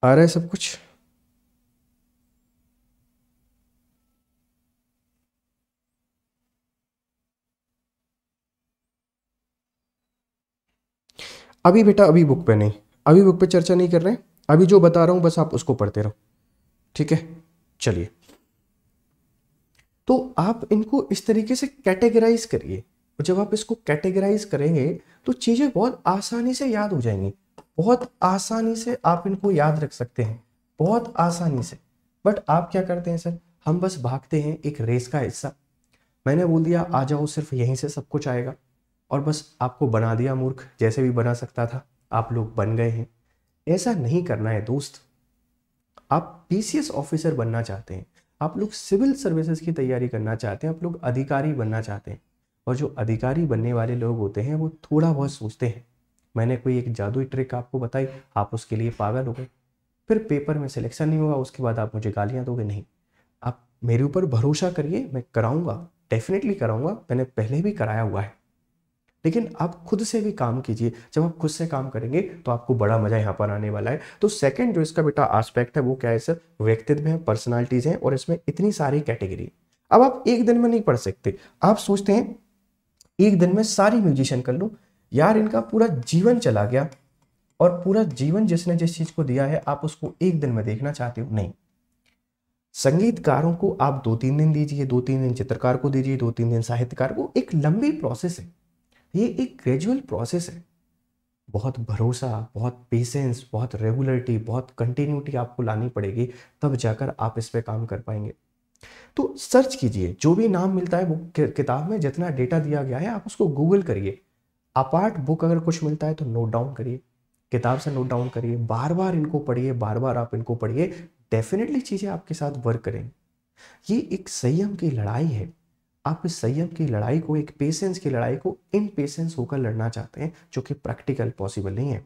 Speaker 1: आ रहा है सब कुछ अभी बेटा अभी बुक पे नहीं अभी बुक पे चर्चा नहीं कर रहे अभी जो बता रहा हूं बस आप उसको पढ़ते रहो ठीक है चलिए तो आप इनको इस तरीके से कैटेगराइज करिए जब आप इसको कैटेगराइज करेंगे तो चीज़ें बहुत आसानी से याद हो जाएंगी बहुत आसानी से आप इनको याद रख सकते हैं बहुत आसानी से बट आप क्या करते हैं सर हम बस भागते हैं एक रेस का हिस्सा मैंने बोल दिया आ जाओ सिर्फ यहीं से सब कुछ आएगा और बस आपको बना दिया मूर्ख जैसे भी बना सकता था आप लोग बन गए हैं ऐसा नहीं करना है दोस्त आप पी ऑफिसर बनना चाहते हैं आप लोग सिविल सर्विसेज की तैयारी करना चाहते हैं आप लोग अधिकारी बनना चाहते हैं और जो अधिकारी बनने वाले लोग होते हैं वो थोड़ा बहुत सोचते हैं मैंने कोई एक जादुई ट्रिक आपको बताई आप उसके लिए पागल हो गए फिर पेपर में सिलेक्शन नहीं होगा उसके बाद आप मुझे गालियाँ दोगे नहीं आप मेरे ऊपर भरोसा करिए मैं कराऊँगा डेफिनेटली कराऊँगा मैंने पहले भी कराया हुआ है लेकिन आप खुद से भी काम कीजिए जब आप खुद से काम करेंगे तो आपको बड़ा मजा यहाँ पर आने वाला है तो सेकंड जो इसका बेटा एस्पेक्ट है वो क्या है सर व्यक्तित्व है पर्सनालिटीज हैं और इसमें इतनी सारी कैटेगरी अब आप एक दिन में नहीं पढ़ सकते आप सोचते हैं एक दिन में सारी म्यूजिशियन कर लूँ यार इनका पूरा जीवन चला गया और पूरा जीवन जिसने जिस चीज को दिया है आप उसको एक दिन में देखना चाहते हो नहीं संगीतकारों को आप दो तीन दिन दीजिए दो तीन दिन चित्रकार को दीजिए दो तीन दिन साहित्यकार को एक लंबी प्रोसेस है ये एक ग्रेजुअल प्रोसेस है बहुत भरोसा बहुत पेशेंस बहुत रेगुलरिटी बहुत कंटिन्यूटी आपको लानी पड़ेगी तब जाकर आप इस पर काम कर पाएंगे तो सर्च कीजिए जो भी नाम मिलता है वो किताब में जितना डेटा दिया गया है आप उसको गूगल करिए अपार्ट बुक अगर कुछ मिलता है तो नोट डाउन करिए किताब से नोट डाउन करिए बार बार इनको पढ़िए बार बार आप इनको पढ़िए डेफिनेटली चीज़ें आपके साथ वर्क करेंगी ये एक संयम की लड़ाई है आप इस संयम की लड़ाई को एक पेशेंस की लड़ाई को इन पेशेंस होकर लड़ना चाहते हैं जो कि प्रैक्टिकल पॉसिबल नहीं है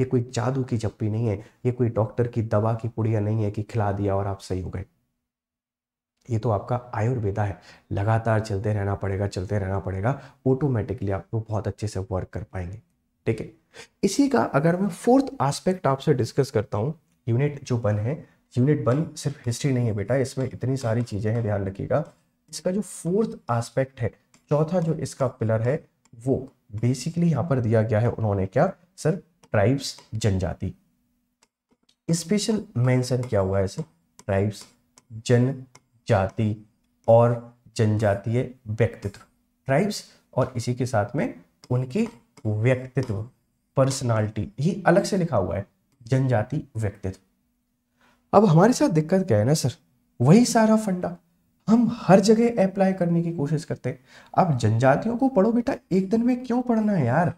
Speaker 1: ये कोई जादू की जप्पी नहीं है ये कोई डॉक्टर की दवा की पुड़िया नहीं है कि खिला दिया और आप सही हो गए ये तो आपका आयुर्वेदा है लगातार चलते रहना पड़ेगा चलते रहना पड़ेगा ऑटोमेटिकली आप तो बहुत अच्छे से वर्क कर पाएंगे ठीक है इसी का अगर मैं फोर्थ आस्पेक्ट आपसे डिस्कस करता हूँ यूनिट जो वन है यूनिट वन सिर्फ हिस्ट्री नहीं है बेटा इसमें इतनी सारी चीज़ें हैं ध्यान रखिएगा इसका जो फोर्थ आस्पेक्ट है चौथा जो इसका पिलर है वो बेसिकली यहाँ पर दिया गया है उन्होंने क्या सर ट्राइब्स जनजाति स्पेशल मेंशन किया हुआ है सर ट्राइब्स जन जाति और जनजातीय व्यक्तित्व ट्राइब्स और इसी के साथ में उनके व्यक्तित्व पर्सनालिटी ये अलग से लिखा हुआ है जनजाति व्यक्तित्व अब हमारे साथ दिक्कत क्या है ना सर वही सारा फंडा हम हर जगह अप्लाई करने की कोशिश करते हैं आप जनजातियों को पढ़ो बेटा एक दिन में क्यों पढ़ना है यार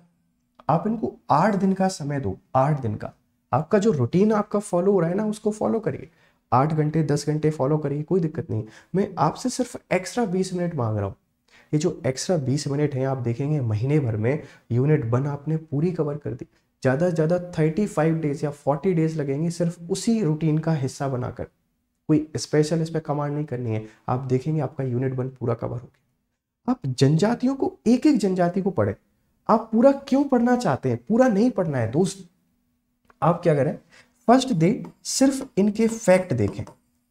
Speaker 1: आप इनको आठ दिन का समय दो आठ दिन का आपका जो रूटीन आपका फॉलो हो रहा है ना उसको फॉलो करिए आठ घंटे दस घंटे फॉलो करिए कोई दिक्कत नहीं मैं आपसे सिर्फ एक्स्ट्रा बीस मिनट मांग रहा हूँ ये जो एक्स्ट्रा बीस मिनट हैं आप देखेंगे महीने भर में यूनिट वन आपने पूरी कवर कर दी ज़्यादा से ज़्यादा थर्टी फाइव डेज या फोर्टी डेज लगेंगे सिर्फ उसी रूटीन का हिस्सा बनाकर कोई स्पेशल इस पर कमांड नहीं करनी है आप देखेंगे आपका यूनिट वन पूरा कवर हो गया आप जनजातियों को एक एक जनजाति को पढ़े आप पूरा क्यों पढ़ना चाहते हैं पूरा नहीं पढ़ना है दोस्त आप क्या करें फर्स्ट डे सिर्फ इनके फैक्ट देखें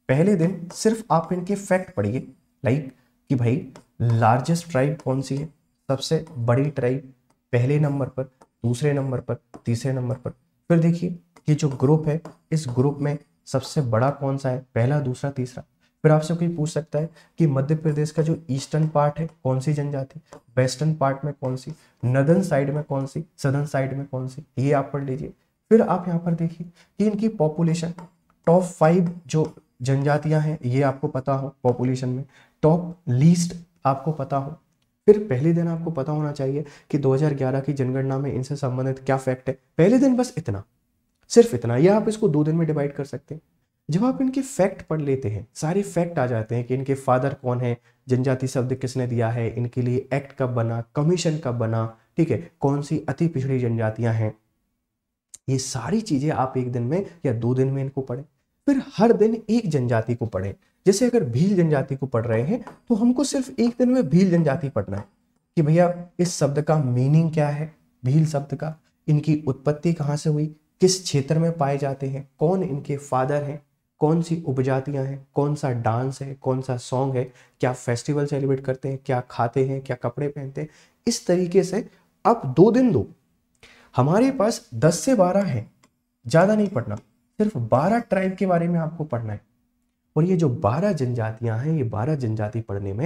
Speaker 1: पहले दिन सिर्फ आप इनके फैक्ट पढ़िए लाइक कि भाई लार्जेस्ट ट्राइब कौन सी है सबसे बड़ी ट्राइब पहले नंबर पर दूसरे नंबर पर तीसरे नंबर पर फिर देखिए ये जो ग्रुप है इस ग्रुप में सबसे बड़ा कौन सा है पहला दूसरा तीसरा फिर आपसे कोई पूछ सकता है कि मध्य प्रदेश का जो ईस्टर्न पार्ट है कौन सी जनजाति वेस्टर्न पार्ट में कौन सी नदर्न साइड में कौन सी सदर्न साइड में कौन सी ये आप पढ़ लीजिए फिर आप यहाँ पर देखिए कि इनकी पॉपुलेशन टॉप फाइव जो जनजातियाँ हैं ये आपको पता हो पॉपुलेशन में टॉप लीस्ट आपको पता हो फिर पहले दिन आपको पता होना चाहिए कि 2011 की जनगणना में इनसे संबंधित क्या फैक्ट है पहले दिन बस इतना सिर्फ इतना या आप इसको दो दिन में डिवाइड कर सकते हैं जब आप इनके फैक्ट पढ़ लेते हैं सारे फैक्ट आ जाते हैं कि इनके फादर कौन है जनजाति शब्द किसने दिया है इनके लिए एक्ट कब बना कमीशन कब बना ठीक है कौन सी अति पिछड़ी जनजातियां हैं ये सारी चीज़ें आप एक दिन में या दो दिन में इनको पढ़ें फिर हर दिन एक जनजाति को पढ़ें जैसे अगर भील जनजाति को पढ़ रहे हैं तो हमको सिर्फ एक दिन में भील जनजाति पढ़ना है कि भैया इस शब्द का मीनिंग क्या है भील शब्द का इनकी उत्पत्ति कहाँ से हुई किस क्षेत्र में पाए जाते हैं कौन इनके फादर हैं कौन सी उपजातियां हैं कौन सा डांस है कौन सा सॉन्ग है क्या फेस्टिवल सेलिब्रेट करते हैं क्या खाते हैं क्या कपड़े पहनते हैं इस तरीके से आप दो दिन दो हमारे पास दस से बारह है ज़्यादा नहीं पढ़ना सिर्फ बारह ट्राइब के बारे में आपको पढ़ना है और ये जो बारह जनजातियां हैं ये बारह जनजाति पढ़ने में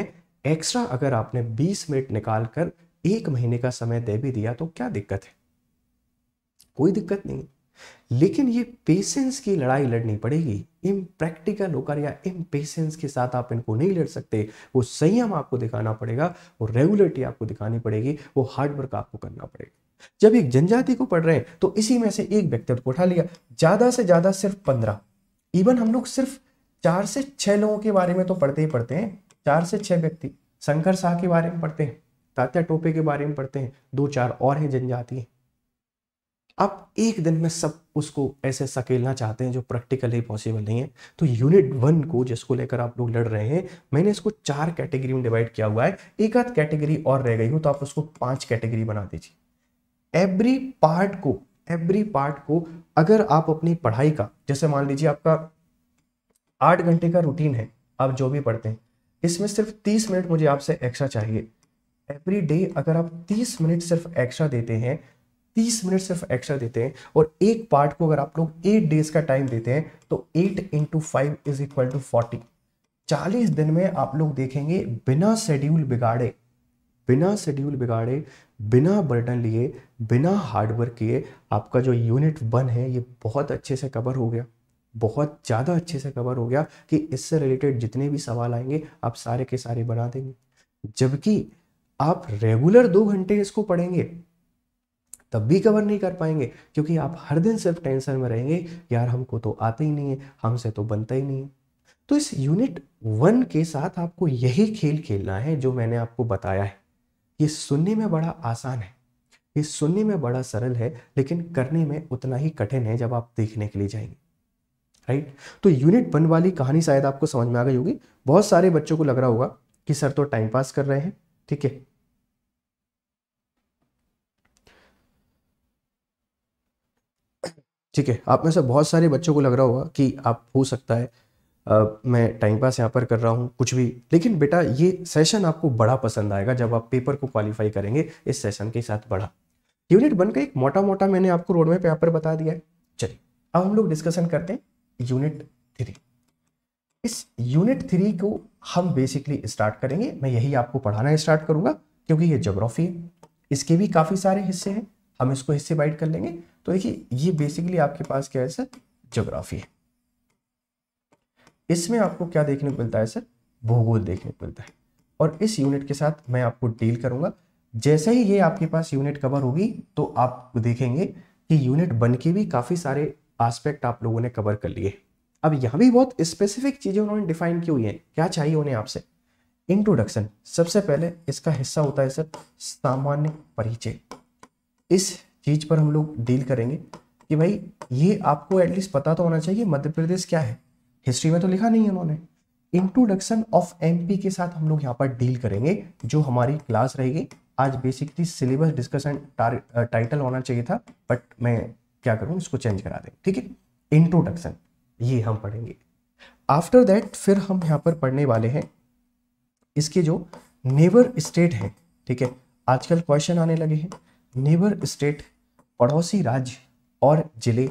Speaker 1: एक्स्ट्रा अगर आपने बीस मिनट निकाल कर एक महीने का समय दे भी दिया तो क्या दिक्कत है कोई दिक्कत नहीं लेकिन ये पेशेंस की लड़ाई लड़नी पड़ेगी इम प्रैक्टिकल होकर या इम पेशेंस के साथ आप इनको नहीं लड़ सकते वो संयम आपको दिखाना पड़ेगा वो रेगुलरिटी आपको दिखानी पड़ेगी वो हार्डवर्क आपको करना पड़ेगा जब एक जनजाति को पढ़ रहे हैं तो इसी में से एक व्यक्ति को उठा लिया ज़्यादा से ज़्यादा सिर्फ पंद्रह इवन हम लोग सिर्फ चार से छह लोगों के बारे में तो पढ़ते ही पढ़ते हैं चार से छह व्यक्ति शंकर शाह के बारे में पढ़ते हैं तात्या टोपे के बारे में पढ़ते हैं दो चार और हैं जनजाति आप एक दिन में सब उसको ऐसे सकेलना चाहते हैं जो प्रैक्टिकली पॉसिबल नहीं है तो यूनिट वन को जिसको लेकर आप लोग लड़ रहे हैं मैंने इसको चार कैटेगरी में डिवाइड किया हुआ है एक आध कैटेगरी और रह गई हो तो आप उसको पांच कैटेगरी बना दीजिए एवरी पार्ट को एवरी पार्ट को अगर आप अपनी पढ़ाई का जैसे मान लीजिए आपका आठ घंटे का रूटीन है आप जो भी पढ़ते हैं इसमें सिर्फ तीस मिनट मुझे आपसे एक्स्ट्रा चाहिए एवरी डे अगर आप तीस मिनट सिर्फ एक्स्ट्रा देते हैं तीस मिनट सिर्फ एक्स्ट्रा देते हैं और एक पार्ट को अगर आप लोग एट डेज का टाइम देते हैं तो eight into five is equal to forty चालीस दिन में आप लोग देखेंगे बिना शेड्यूल बिगाड़े बिना शेड्यूल बिगाड़े बिना बर्टन लिए बिना हार्डवर्क किए आपका जो यूनिट वन है ये बहुत अच्छे से कवर हो गया बहुत ज़्यादा अच्छे से कवर हो गया कि इससे रिलेटेड जितने भी सवाल आएंगे आप सारे के सारे बना देंगे जबकि आप रेगुलर दो घंटे इसको पढ़ेंगे तब भी कवर नहीं कर पाएंगे क्योंकि आप हर दिन सिर्फ टेंशन में रहेंगे यार हमको तो आते ही नहीं है हमसे तो बनता ही नहीं है तो इस यूनिट वन के साथ आपको यही खेल खेलना है जो मैंने आपको बताया है ये सुनने में बड़ा आसान है ये सुनने में बड़ा सरल है लेकिन करने में उतना ही कठिन है जब आप देखने के लिए जाएंगे राइट तो यूनिट वन वाली कहानी शायद आपको समझ में आ गई होगी बहुत सारे बच्चों को लग रहा होगा कि सर तो टाइम पास कर रहे हैं ठीक है ठीक है आप में से बहुत सारे बच्चों को लग रहा होगा कि आप हो सकता है मैं टाइम पास यहाँ पर कर रहा हूँ कुछ भी लेकिन बेटा ये सेशन आपको बड़ा पसंद आएगा जब आप पेपर को क्वालिफाई करेंगे इस सेशन के साथ बड़ा यूनिट वन का एक मोटा मोटा मैंने आपको रोड मैप यहाँ पर बता दिया है चलिए अब हम लोग डिस्कशन करते हैं यूनिट थ्री इस यूनिट थ्री को हम बेसिकली स्टार्ट करेंगे मैं यही आपको पढ़ाना स्टार्ट करूँगा क्योंकि ये जोग्राफी है इसके भी काफ़ी सारे हिस्से हैं हम इसको हिस्से बाइड कर लेंगे तो देखिए ये बेसिकली आपके पास क्या है सर जोग्राफी है इसमें आपको क्या देखने को मिलता है सर भूगोल देखने को मिलता है और इस यूनिट के साथ मैं आपको डील करूंगा जैसे ही ये आपके पास यूनिट कवर होगी तो आप देखेंगे कि यूनिट बन के भी काफ़ी सारे आस्पेक्ट आप लोगों ने कवर कर लिए अब यहाँ भी बहुत स्पेसिफिक चीज़ें उन्होंने डिफाइन की हुई है क्या चाहिए उन्हें आपसे इंट्रोडक्शन सबसे पहले इसका हिस्सा होता है सर सामान्य परिचय इस चीज़ पर हम लोग डील करेंगे कि भाई ये आपको एटलीस्ट पता तो होना चाहिए मध्य प्रदेश क्या है हिस्ट्री में तो लिखा नहीं है उन्होंने इंट्रोडक्शन ऑफ पी के साथ हम लोग यहाँ पर डील करेंगे जो हमारी क्लास रहेगी आज बेसिकली सिलेबस डिस्कशन टाइटल होना चाहिए था बट मैं क्या करूँ इसको चेंज करा दें ठीक है इंट्रोडक्शन ये हम पढ़ेंगे आफ्टर दैट फिर हम यहाँ पर पढ़ने वाले हैं इसके जो नेबर स्टेट हैं ठीक है आजकल क्वेश्चन आने लगे हैं नेबर स्टेट पड़ोसी राज्य और ज़िले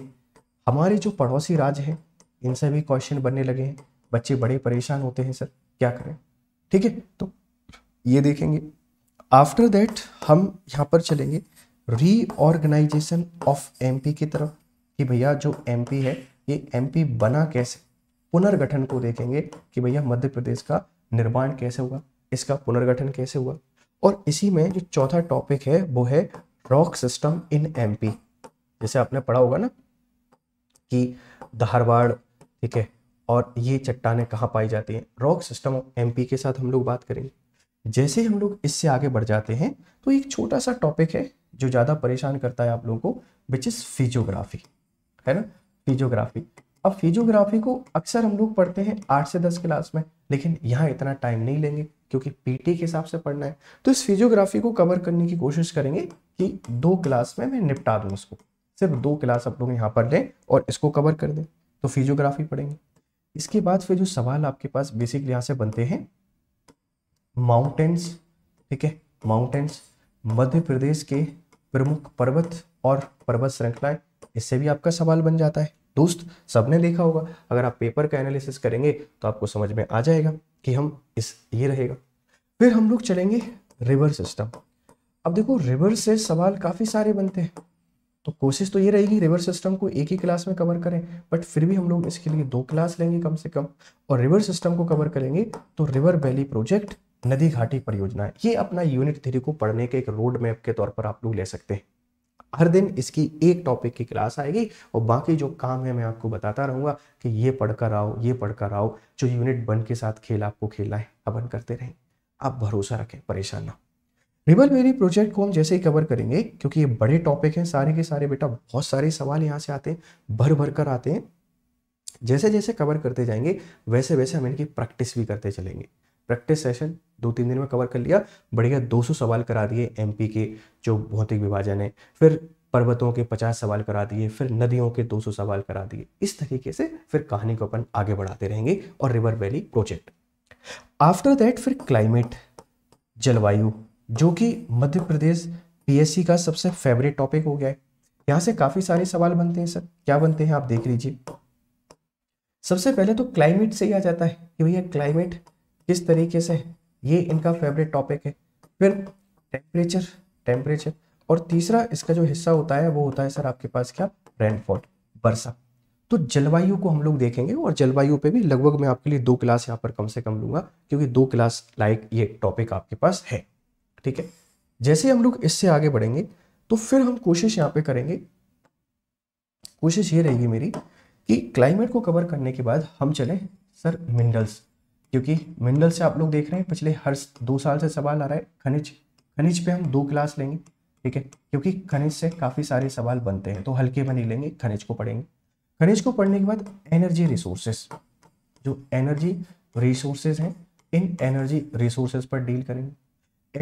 Speaker 1: हमारे जो पड़ोसी राज्य हैं इनसे भी क्वेश्चन बनने लगे हैं बच्चे बड़े परेशान होते हैं सर क्या करें ठीक है तो ये देखेंगे आफ्टर दैट हम यहाँ पर चलेंगे रीऑर्गेनाइजेशन ऑफ एमपी की तरफ कि भैया जो एमपी है ये एमपी बना कैसे पुनर्गठन को देखेंगे कि भैया मध्य प्रदेश का निर्माण कैसे हुआ इसका पुनर्गठन कैसे हुआ और इसी में जो चौथा टॉपिक है वो है रॉक सिस्टम इन एमपी जैसे आपने पढ़ा होगा ना कि धारवाड़ ठीक है और ये चट्टाने कहाँ पाई जाती हैं रॉक सिस्टम ऑफ एमपी के साथ हम लोग बात करेंगे जैसे ही हम लोग इससे आगे बढ़ जाते हैं तो एक छोटा सा टॉपिक है जो ज़्यादा परेशान करता है आप लोगों को विच इज़ फिजियोग्राफी है ना फिजियोग्राफी अब फिजियोग्राफी को अक्सर हम लोग पढ़ते हैं आठ से दस क्लास में लेकिन यहाँ इतना टाइम नहीं लेंगे क्योंकि पीटी के हिसाब से पढ़ना है तो इस फिजियोग्राफी को कवर करने की कोशिश करेंगे कि दो क्लास में मैं निपटा दूँ उसको सिर्फ दो क्लास आप लोग यहाँ पर लें और इसको कवर कर दें तो फिजियोग्राफी पढ़ेंगे इसके बाद फिर जो सवाल आपके पास बेसिक यहाँ से बनते हैं माउंटेन्स ठीक है माउंटेन्स मध्य प्रदेश के प्रमुख पर्वत और पर्वत श्रृंखलाएं इससे भी आपका सवाल बन जाता है दोस्त सबने देखा होगा अगर आप पेपर का एनालिसिस करेंगे तो आपको समझ में आ जाएगा कि हम इस ये रहेगा फिर हम लोग चलेंगे रिवर सिस्टम अब देखो रिवर से सवाल काफ़ी सारे बनते हैं तो कोशिश तो ये रहेगी रिवर सिस्टम को एक ही क्लास में कवर करें बट फिर भी हम लोग इसके लिए दो क्लास लेंगे कम से कम और रिवर सिस्टम को कवर करेंगे तो रिवर वैली प्रोजेक्ट नदी घाटी परियोजना ये अपना यूनिट थ्री को पढ़ने के एक रोड मैप के तौर पर आप लोग ले सकते हैं हर दिन इसकी एक टॉपिक की क्लास आएगी और बाकी जो काम है मैं आपको बताता रहूंगा कि ये पढ़कर आओ ये पढ़कर आओ जो यूनिट वन के साथ खेल आपको खेलना है अपन करते रहें आप भरोसा रखें परेशान ना रिबल वेरी प्रोजेक्ट को हम जैसे ही कवर करेंगे क्योंकि ये बड़े टॉपिक हैं सारे के सारे बेटा बहुत सारे सवाल यहाँ से आते हैं भर भर कर आते हैं जैसे जैसे कवर करते जाएंगे वैसे वैसे हम इनकी प्रैक्टिस भी करते चलेंगे प्रैक्टिस सेशन दो तीन दिन में कवर कर लिया बढ़िया 200 सवाल करा दिए एमपी के जो भौतिक विभाजन है फिर पर्वतों के 50 सवाल करा दिए फिर नदियों के 200 सवाल करा दिए इस तरीके से फिर कहानी को अपन आगे बढ़ाते रहेंगे और river valley project after that फिर क्लाइमेट जलवायु जो कि मध्य प्रदेश पीएससी का सबसे फेवरेट टॉपिक हो गया है यहाँ से काफ़ी सारे सवाल बनते हैं सर क्या बनते हैं आप देख लीजिए सबसे पहले तो क्लाइमेट से ही आ जाता है कि भैया क्लाइमेट किस तरीके से है ये इनका फेवरेट टॉपिक है फिर टेम्परेचर टेम्परेचर और तीसरा इसका जो हिस्सा होता है वो होता है सर आपके पास क्या रेनफॉल वर्षा तो जलवायु को हम लोग देखेंगे और जलवायु पे भी लगभग मैं आपके लिए दो क्लास यहाँ पर कम से कम लूंगा क्योंकि दो क्लास लाइक ये टॉपिक आपके पास है ठीक है जैसे हम लोग इससे आगे बढ़ेंगे तो फिर हम कोशिश यहाँ पे करेंगे कोशिश ये रहेगी मेरी कि क्लाइमेट को कवर करने के बाद हम चलें सर मिनरल्स क्योंकि मिनरल से आप लोग देख रहे हैं पिछले हर दो साल से सवाल आ रहा है खनिज खनिज पे हम दो क्लास लेंगे ठीक है क्योंकि खनिज से काफ़ी सारे सवाल बनते हैं तो हल्के में नहीं लेंगे खनिज को पढ़ेंगे खनिज को पढ़ने के बाद एनर्जी रिसोर्सेज जो एनर्जी रिसोर्सेज हैं इन एनर्जी रिसोर्सेज पर डील करेंगे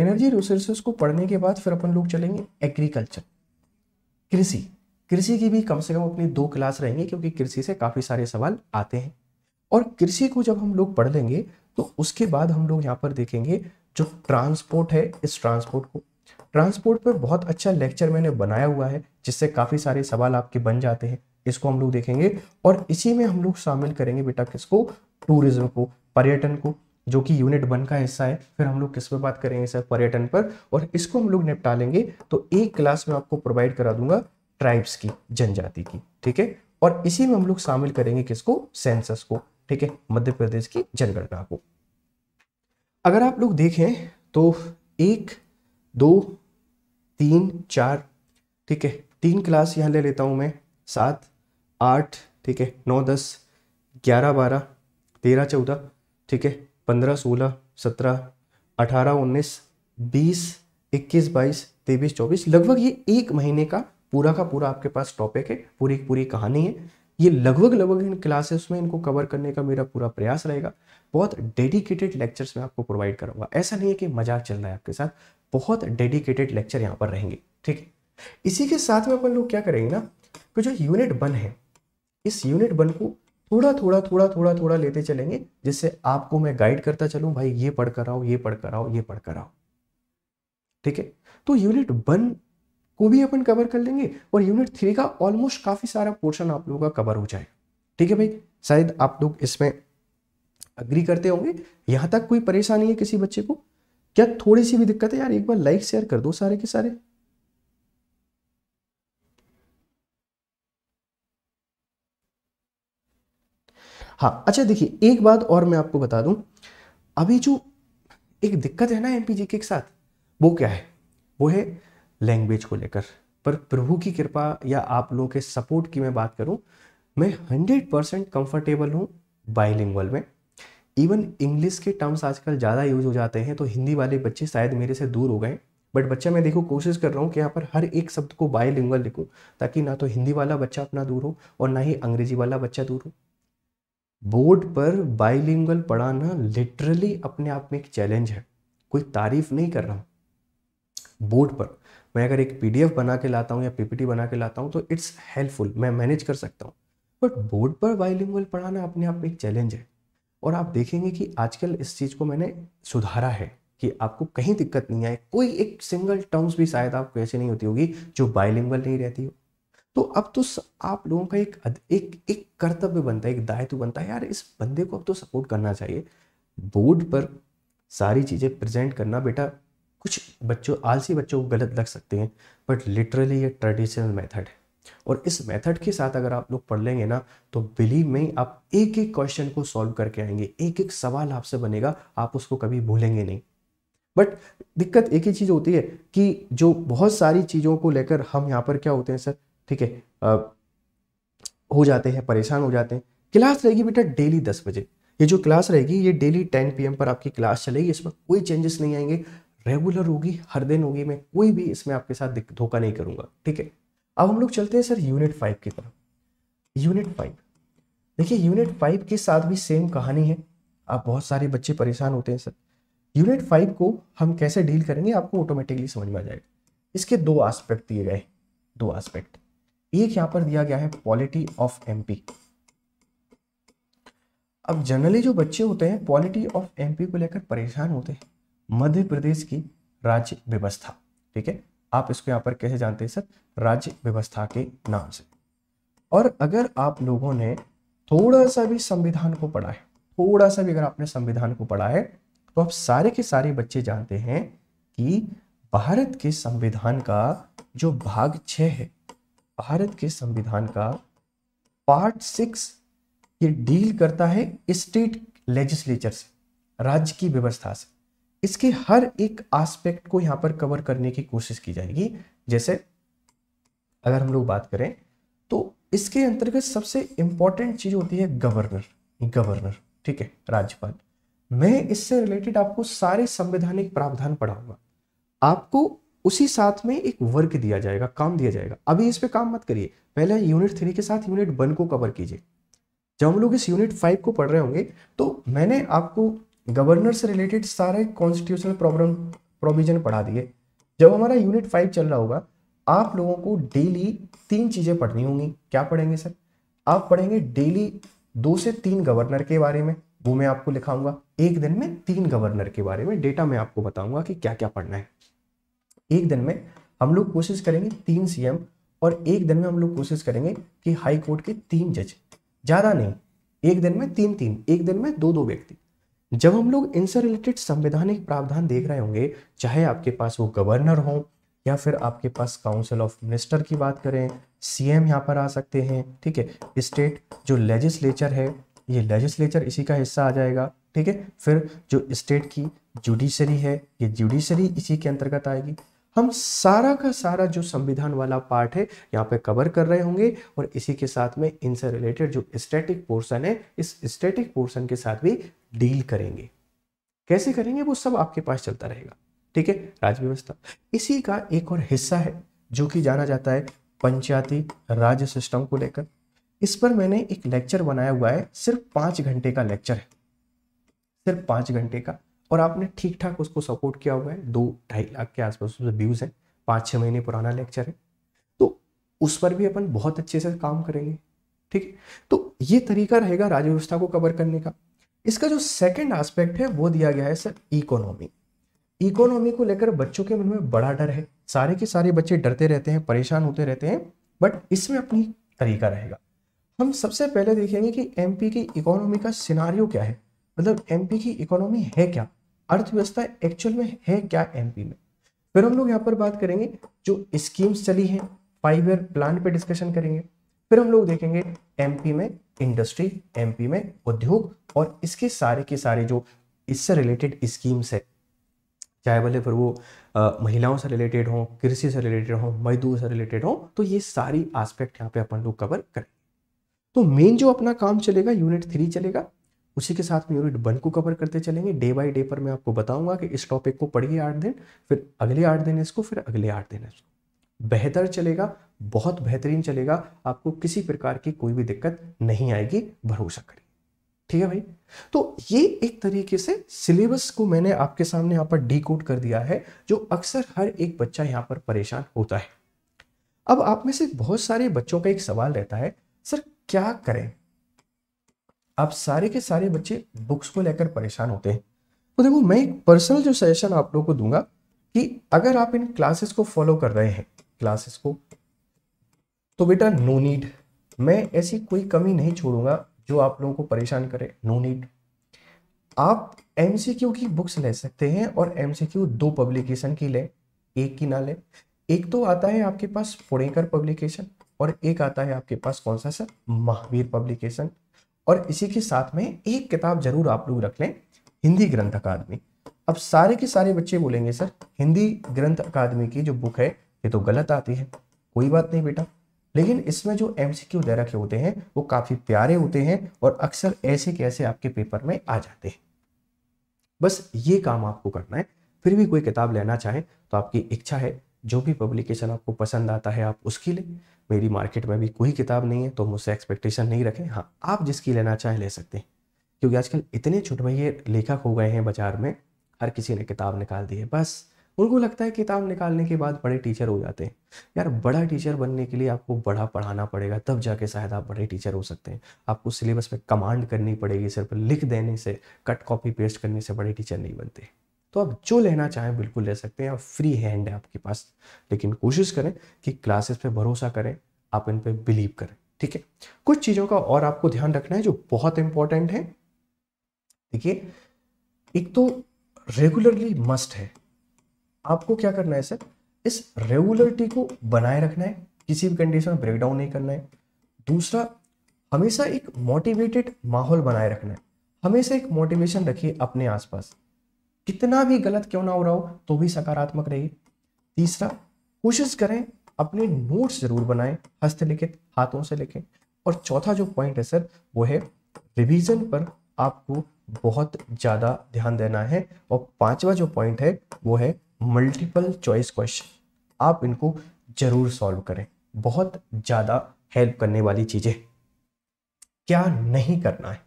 Speaker 1: एनर्जी रिसोर्सेज को पढ़ने के बाद फिर अपन लोग चलेंगे एग्रीकल्चर कृषि कृषि की भी कम से कम अपनी दो क्लास रहेंगे क्योंकि कृषि से काफ़ी सारे सवाल आते हैं और कृषि को जब हम लोग पढ़ लेंगे तो उसके बाद हम लोग यहाँ पर देखेंगे जो ट्रांसपोर्ट है इस ट्रांसपोर्ट को ट्रांसपोर्ट पर बहुत अच्छा लेक्चर मैंने बनाया हुआ है जिससे काफ़ी सारे सवाल आपके बन जाते हैं इसको हम लोग देखेंगे और इसी में हम लोग शामिल करेंगे बेटा किसको टूरिज्म को पर्यटन को जो कि यूनिट वन का हिस्सा है फिर हम लोग किस पे बात करेंगे सर पर्यटन पर और इसको हम लोग निपटा लेंगे तो एक क्लास में आपको प्रोवाइड करा दूंगा ट्राइब्स की जनजाति की ठीक है और इसी में हम लोग शामिल करेंगे किसको सेंसस को ठीक है मध्य प्रदेश की जनगणना को अगर आप लोग देखें तो एक दो तीन चार ठीक है तीन क्लास यहाँ ले लेता हूँ मैं सात आठ ठीक है नौ दस ग्यारह बारह तेरह चौदह ठीक है पंद्रह सोलह सत्रह अठारह उन्नीस बीस इक्कीस बाईस तेईस चौबीस लगभग ये एक महीने का पूरा का पूरा आपके पास टॉपिक है पूरी पूरी कहानी है ये लगभग लगभग इन क्लासेस में इनको कवर करने का मेरा पूरा प्रयास रहेगा बहुत डेडिकेटेड लेक्चर्स मैं आपको प्रोवाइड करूँगा ऐसा नहीं है कि मजाक चल रहा है आपके साथ बहुत डेडिकेटेड लेक्चर यहाँ पर रहेंगे ठीक है इसी के साथ में अपन लोग क्या करेंगे ना कि जो यूनिट वन है इस यूनिट वन को थोड़ा थोड़ा थोड़ा थोड़ा थोड़ा लेते चलेंगे जिससे आपको मैं गाइड करता चलूं भाई ये पढ़ कर आओ ये पढ़ कर आओ ये पढ़ कर आओ ठीक है तो यूनिट वन को भी अपन कवर कर लेंगे और यूनिट थ्री का ऑलमोस्ट काफ़ी सारा पोर्शन आप लोगों का कवर हो जाए ठीक है भाई शायद आप लोग इसमें अग्री करते होंगे यहां तक कोई परेशानी है किसी बच्चे को क्या थोड़ी सी भी दिक्कत है यार एक बार लाइक शेयर कर दो सारे के सारे हाँ अच्छा देखिए एक बात और मैं आपको बता दूं अभी जो एक दिक्कत है ना एम पी के साथ वो क्या है वो है लैंग्वेज को लेकर पर प्रभु की कृपा या आप लोगों के सपोर्ट की मैं बात करूं मैं हंड्रेड परसेंट कम्फर्टेबल हूँ बाइलिंगल में इवन इंग्लिश के टर्म्स आजकल ज़्यादा यूज हो जाते हैं तो हिंदी वाले बच्चे शायद मेरे से दूर हो गए बट बच्चा मैं देखो कोशिश कर रहा हूँ कि यहाँ पर हर एक शब्द को बायोलिंगुअल लिखूँ ताकि ना तो हिंदी वाला बच्चा अपना दूर हो और ना ही अंग्रेजी वाला बच्चा दूर हो बोर्ड पर बाईलिंगल पढ़ाना लिटरली अपने आप में एक चैलेंज है कोई तारीफ नहीं कर रहा बोर्ड पर मैं अगर एक पीडीएफ बना के लाता हूँ या पीपीटी बना के लाता हूँ तो इट्स हेल्पफुल मैं मैनेज कर सकता हूँ बट बोर्ड पर बाईलिंगल पढ़ाना अपने आप में एक चैलेंज है और आप देखेंगे कि आजकल इस चीज़ को मैंने सुधारा है कि आपको कहीं दिक्कत नहीं आए कोई एक सिंगल टर्म्स भी शायद आपको ऐसी नहीं होती होगी जो बाइलिंगल नहीं रहती हो तो अब तो आप लोगों का एक एक एक कर्तव्य बनता है एक दायित्व बनता है यार इस बंदे को अब तो सपोर्ट करना चाहिए बोर्ड पर सारी चीज़ें प्रेजेंट करना बेटा कुछ बच्चों आलसी बच्चों को गलत लग सकते हैं बट लिटरली ये ट्रेडिशनल मेथड है और इस मेथड के साथ अगर आप लोग पढ़ लेंगे ना तो बिलीव में आप एक एक क्वेश्चन को सॉल्व करके आएंगे एक एक सवाल आपसे बनेगा आप उसको कभी भूलेंगे नहीं बट दिक्कत एक ही चीज़ होती है कि जो बहुत सारी चीज़ों को लेकर हम यहाँ पर क्या होते हैं सर ठीक है हो जाते हैं परेशान हो जाते हैं क्लास रहेगी बेटा डेली दस बजे ये जो क्लास रहेगी ये डेली टेन पी पर आपकी क्लास चलेगी इसमें कोई चेंजेस नहीं आएंगे रेगुलर होगी हर दिन होगी मैं कोई भी इसमें आपके साथ धोखा नहीं करूंगा ठीक है अब हम लोग चलते हैं सर यूनिट फाइव की तरफ यूनिट फाइव देखिए यूनिट फाइव के साथ भी सेम कहानी है आप बहुत सारे बच्चे परेशान होते हैं सर यूनिट फाइव को हम कैसे डील करेंगे आपको ऑटोमेटिकली समझ में आ जाएगा इसके दो आस्पेक्ट दिए गए दो आस्पेक्ट एक यहां पर दिया गया है पॉलिटी ऑफ एमपी अब जनरली जो बच्चे होते हैं पॉलिटी ऑफ एमपी को लेकर परेशान होते हैं मध्य प्रदेश की राज्य व्यवस्था ठीक है आप इसको यहां पर कैसे जानते हैं सर राज्य व्यवस्था के नाम से और अगर आप लोगों ने थोड़ा सा भी संविधान को पढ़ा है थोड़ा सा भी अगर आपने संविधान को पढ़ा है तो आप सारे के सारे बच्चे जानते हैं कि भारत के संविधान का जो भाग छ है भारत के संविधान का पार्ट सिक्स ये डील करता है स्टेट लेजिस्लेचर से राज्य की व्यवस्था से इसके हर एक एस्पेक्ट को यहां पर कवर करने की कोशिश की जाएगी जैसे अगर हम लोग बात करें तो इसके अंतर्गत सबसे इंपॉर्टेंट चीज होती है गवर्नर गवर्नर ठीक है राज्यपाल मैं इससे रिलेटेड आपको सारे संवैधानिक प्रावधान पढ़ाऊंगा आपको उसी साथ में एक वर्क दिया जाएगा काम दिया जाएगा अभी इस पर काम मत करिए पहले यूनिट थ्री के साथ यूनिट वन को कवर कीजिए जब हम लोग इस यूनिट फाइव को पढ़ रहे होंगे तो मैंने आपको गवर्नर से रिलेटेड सारे कॉन्स्टिट्यूशनल प्रॉब्लम प्रोविजन पढ़ा दिए जब हमारा यूनिट फाइव चल रहा होगा आप लोगों को डेली तीन चीज़ें पढ़नी होंगी क्या पढ़ेंगे सर आप पढ़ेंगे डेली दो से तीन गवर्नर के बारे में वो मैं आपको लिखाऊंगा एक दिन में तीन गवर्नर के बारे में डेटा मैं आपको बताऊंगा कि क्या क्या पढ़ना है एक दिन में हम लोग कोशिश करेंगे तीन सीएम और एक दिन में हम लोग कोशिश करेंगे कि हाई कोर्ट के तीन जज ज़्यादा नहीं एक दिन में तीन तीन एक दिन में दो दो व्यक्ति जब हम लोग इनसे रिलेटेड संवैधानिक प्रावधान देख रहे होंगे चाहे आपके पास वो गवर्नर हो या फिर आपके पास काउंसिल ऑफ मिनिस्टर की बात करें सीएम यहाँ पर आ सकते हैं ठीक है स्टेट जो लेजिस्लेचर है ये लेजिस्लेचर इसी का हिस्सा आ जाएगा ठीक है फिर जो स्टेट की जुडिशरी है ये जुडिशरी इसी के अंतर्गत आएगी हम सारा का सारा जो संविधान वाला पार्ट है यहाँ पे कवर कर रहे होंगे और इसी के साथ में इनसे रिलेटेड जो स्टैटिक पोर्शन है इस स्टैटिक पोर्शन के साथ भी डील करेंगे कैसे करेंगे वो सब आपके पास चलता रहेगा ठीक है राज्य व्यवस्था इसी का एक और हिस्सा है जो कि जाना जाता है पंचायती राज सिस्टम को लेकर इस पर मैंने एक लेक्चर बनाया हुआ है सिर्फ पांच घंटे का लेक्चर है सिर्फ पांच घंटे का और आपने ठीक ठाक उसको सपोर्ट किया हुआ है दो ढाई लाख के आसपास उसमें व्यूज़ है पाँच छः महीने पुराना लेक्चर है तो उस पर भी अपन बहुत अच्छे से काम करेंगे ठीक है तो ये तरीका रहेगा राज्य व्यवस्था को कवर करने का इसका जो सेकेंड आस्पेक्ट है वो दिया गया है सर इकोनॉमी इकोनॉमी को लेकर बच्चों के मन में बड़ा डर है सारे के सारे बच्चे डरते रहते हैं परेशान होते रहते हैं बट इसमें अपनी तरीका रहेगा हम सबसे पहले देखेंगे कि एमपी की इकोनॉमी का सिनारियो क्या है मतलब एमपी की इकोनॉमी है क्या अर्थव्यवस्था एक्चुअल में है क्या एमपी में फिर हम लोग यहाँ पर बात करेंगे जो स्कीम्स चली हैं फाइव ईयर प्लान पे डिस्कशन करेंगे फिर हम लोग देखेंगे एमपी में इंडस्ट्री एमपी में उद्योग और इसके सारे के सारे जो इससे रिलेटेड स्कीम्स है चाहे भले फिर वो आ, महिलाओं से रिलेटेड हों कृषि से रिलेटेड हों मजदूर से रिलेटेड हो तो ये सारी आस्पेक्ट यहाँ पे अपन लोग कवर करें तो मेन जो अपना काम चलेगा यूनिट थ्री चलेगा उसी के साथ में यूनिट वन को कवर करते चलेंगे डे बाई डे पर मैं आपको बताऊंगा कि इस टॉपिक को पढ़िए आठ दिन फिर अगले आठ दिन इसको फिर अगले आठ दिन इसको बेहतर चलेगा बहुत बेहतरीन चलेगा आपको किसी प्रकार की कोई भी दिक्कत नहीं आएगी भरोसा करिए ठीक है भाई तो ये एक तरीके से सिलेबस को मैंने आपके सामने यहाँ पर डी कर दिया है जो अक्सर हर एक बच्चा यहाँ पर परेशान होता है अब आप में से बहुत सारे बच्चों का एक सवाल रहता है सर क्या करें आप सारे के सारे बच्चे बुक्स को लेकर परेशान होते हैं तो देखो मैं एक पर्सनल जो सजेशन आप लोग को दूंगा कि अगर आप इन क्लासेस को फॉलो कर रहे हैं क्लासेस को तो बेटा नो नीड मैं ऐसी कोई कमी नहीं छोड़ूंगा जो आप लोगों को परेशान करे नो नीड आप एम की बुक्स ले सकते हैं और एम दो पब्लिकेशन की लें एक की ना लें एक तो आता है आपके पास फोड़ेकर पब्लिकेशन और एक आता है आपके पास कौन सा सर महावीर पब्लिकेशन और इसी के साथ में एक किताब जरूर आप लोग रख लें हिंदी ग्रंथ अकादमी अब सारे के सारे बच्चे बोलेंगे सर हिंदी ग्रंथ अकादमी की जो बुक है ये तो गलत आती है कोई बात नहीं बेटा लेकिन इसमें जो एम सी क्यू रखे होते हैं वो काफ़ी प्यारे होते हैं और अक्सर ऐसे कैसे आपके पेपर में आ जाते हैं बस ये काम आपको करना है फिर भी कोई किताब लेना चाहे तो आपकी इच्छा है जो भी पब्लिकेशन आपको पसंद आता है आप उसकी लें मेरी मार्केट में भी कोई किताब नहीं है तो मुझसे एक्सपेक्टेशन नहीं रखें हाँ आप जिसकी लेना चाहें ले सकते हैं क्योंकि आजकल इतने छुटमैये लेखक हो गए हैं बाजार में हर किसी ने किताब निकाल दी है बस उनको लगता है किताब निकालने के बाद बड़े टीचर हो जाते हैं यार बड़ा टीचर बनने के लिए आपको बड़ा पढ़ाना पड़ेगा तब जाके शायद आप बड़े टीचर हो सकते हैं आपको सिलेबस में कमांड करनी पड़ेगी सिर्फ लिख देने से कट कॉपी पेस्ट करने से बड़े टीचर नहीं बनते तो आप जो लेना चाहें बिल्कुल ले सकते हैं और फ्री हैंड है आपके पास लेकिन कोशिश करें कि क्लासेस पे भरोसा करें आप इन पर बिलीव करें ठीक है कुछ चीज़ों का और आपको ध्यान रखना है जो बहुत इंपॉर्टेंट है देखिए एक तो रेगुलरली मस्ट है आपको क्या करना है सर इस रेगुलरिटी को बनाए रखना है किसी भी कंडीशन में ब्रेकडाउन नहीं करना है दूसरा हमेशा एक मोटिवेटेड माहौल बनाए रखना है हमेशा एक मोटिवेशन रखिए अपने आसपास कितना भी गलत क्यों ना हो रहा हो तो भी सकारात्मक रहिए तीसरा कोशिश करें अपने नोट्स जरूर बनाएं हस्तलिखित हाथों से लिखें और चौथा जो पॉइंट है सर वो है रिवीजन पर आपको बहुत ज़्यादा ध्यान देना है और पांचवा जो पॉइंट है वो है मल्टीपल चॉइस क्वेश्चन आप इनको जरूर सॉल्व करें बहुत ज़्यादा हेल्प करने वाली चीज़ें क्या नहीं करना है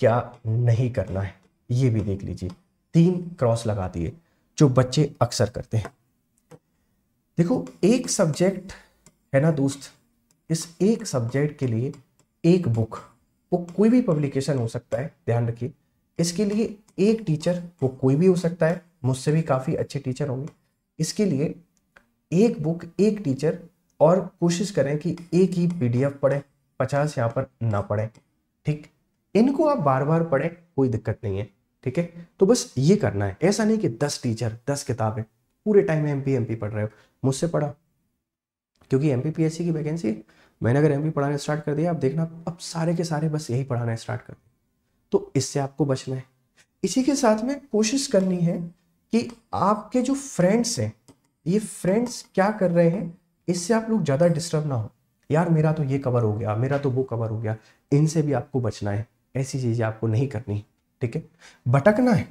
Speaker 1: क्या नहीं करना है ये भी देख लीजिए तीन क्रॉस लगा दिए जो बच्चे अक्सर करते हैं देखो एक सब्जेक्ट है ना दोस्त इस एक सब्जेक्ट के लिए एक बुक वो कोई भी पब्लिकेशन हो सकता है ध्यान रखिए इसके लिए एक टीचर वो कोई भी हो सकता है मुझसे भी काफ़ी अच्छे टीचर होंगे इसके लिए एक बुक एक टीचर और कोशिश करें कि एक ही पीडीएफ पढ़ें पचास यहाँ पर ना पढ़ें ठीक इनको आप बार बार पढ़ें कोई दिक्कत नहीं है ठीक है तो बस ये करना है ऐसा नहीं कि दस टीचर दस किताबें पूरे time M P M P पढ़ रहे हो मुझसे पढ़ा क्योंकि एम पी की वैकेंसी मैंने अगर एम पढ़ाना स्टार्ट कर दिया आप देखना अब सारे के सारे बस यही पढ़ाना स्टार्ट कर तो इससे आपको बचना है इसी के साथ में कोशिश करनी है कि आपके जो फ्रेंड्स हैं ये फ्रेंड्स क्या कर रहे हैं इससे आप लोग ज़्यादा डिस्टर्ब ना हो यार मेरा तो ये कवर हो गया मेरा तो वो कवर हो गया इनसे भी आपको बचना है ऐसी चीज़ें आपको नहीं करनी ठीक है भटकना है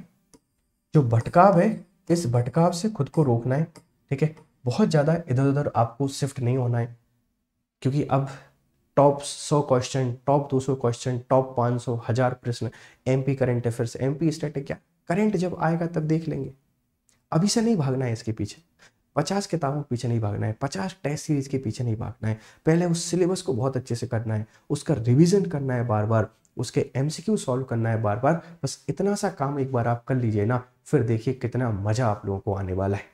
Speaker 1: जो भटकाव है इस भटकाव से खुद को रोकना है ठीक है बहुत ज़्यादा इधर उधर आपको शिफ्ट नहीं होना है क्योंकि अब टॉप सौ क्वेश्चन टॉप दो सौ क्वेश्चन टॉप पांच सौ हजार प्रश्न M P current affairs M P state क्या करेंट जब आएगा तब देख लेंगे अभी से नहीं भागना है इसके पीछे पचास किताबों के पीछे नहीं भागना है पचास टेस्ट सीरीज के पीछे नहीं भागना है पहले उस सिलेबस को बहुत अच्छे से करना है उसका रिविजन करना है बार बार उसके क्यू सॉल्व करना है बार बार बस इतना सा काम एक बार आप कर लीजिए ना फिर देखिए कितना मज़ा आप लोगों को आने वाला है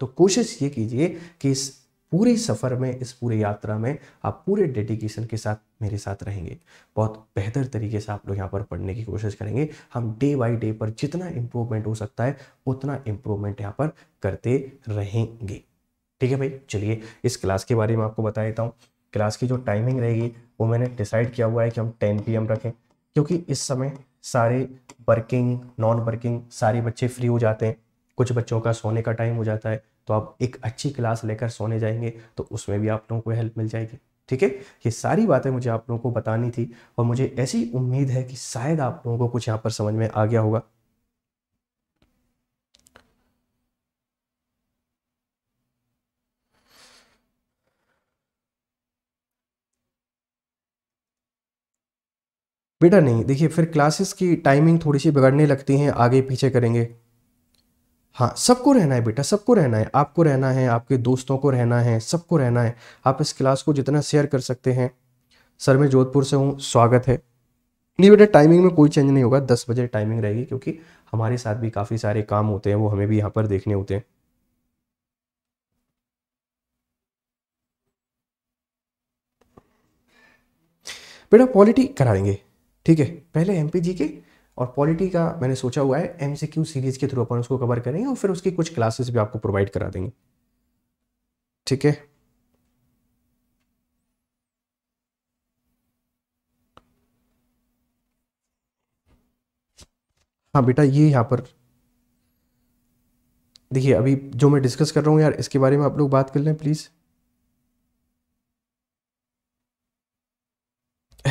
Speaker 1: तो कोशिश ये कीजिए कि इस पूरे सफ़र में इस पूरी यात्रा में आप पूरे डेडिकेशन के साथ मेरे साथ रहेंगे बहुत बेहतर तरीके से आप लोग यहाँ पर पढ़ने की कोशिश करेंगे हम डे बाई डे पर जितना इम्प्रूवमेंट हो सकता है उतना इम्प्रूवमेंट यहाँ पर करते रहेंगे ठीक है भाई चलिए इस क्लास के बारे में आपको बता देता हूँ क्लास की जो टाइमिंग रहेगी वो मैंने डिसाइड किया हुआ है कि हम टेन पी रखें क्योंकि इस समय सारे वर्किंग नॉन वर्किंग सारे बच्चे फ्री हो जाते हैं कुछ बच्चों का सोने का टाइम हो जाता है तो आप एक अच्छी क्लास लेकर सोने जाएंगे तो उसमें भी आप लोगों को हेल्प मिल जाएगी ठीक है ये सारी बातें मुझे आप लोगों को बतानी थी और मुझे ऐसी उम्मीद है कि शायद आप लोगों को कुछ यहाँ पर समझ में आ गया होगा बेटा नहीं देखिए फिर क्लासेस की टाइमिंग थोड़ी सी बिगड़ने लगती हैं आगे पीछे करेंगे हाँ सबको रहना है बेटा सबको रहना है आपको रहना है आपके दोस्तों को रहना है सबको रहना है आप इस क्लास को जितना शेयर कर सकते हैं सर मैं जोधपुर से हूँ स्वागत है नहीं बेटा टाइमिंग में कोई चेंज नहीं होगा दस बजे टाइमिंग रहेगी क्योंकि हमारे साथ भी काफ़ी सारे काम होते हैं वो हमें भी यहाँ पर देखने होते हैं बेटा पॉलिटी करा देंगे ठीक है पहले एम के और पॉलिटी का मैंने सोचा हुआ है एम क्यू सीरीज के थ्रू अपन उसको कवर करेंगे और फिर उसकी कुछ क्लासेस भी आपको प्रोवाइड करा देंगे ठीक है हाँ बेटा ये यहाँ पर देखिए अभी जो मैं डिस्कस कर रहा हूँ यार इसके बारे में आप लोग बात कर लें प्लीज़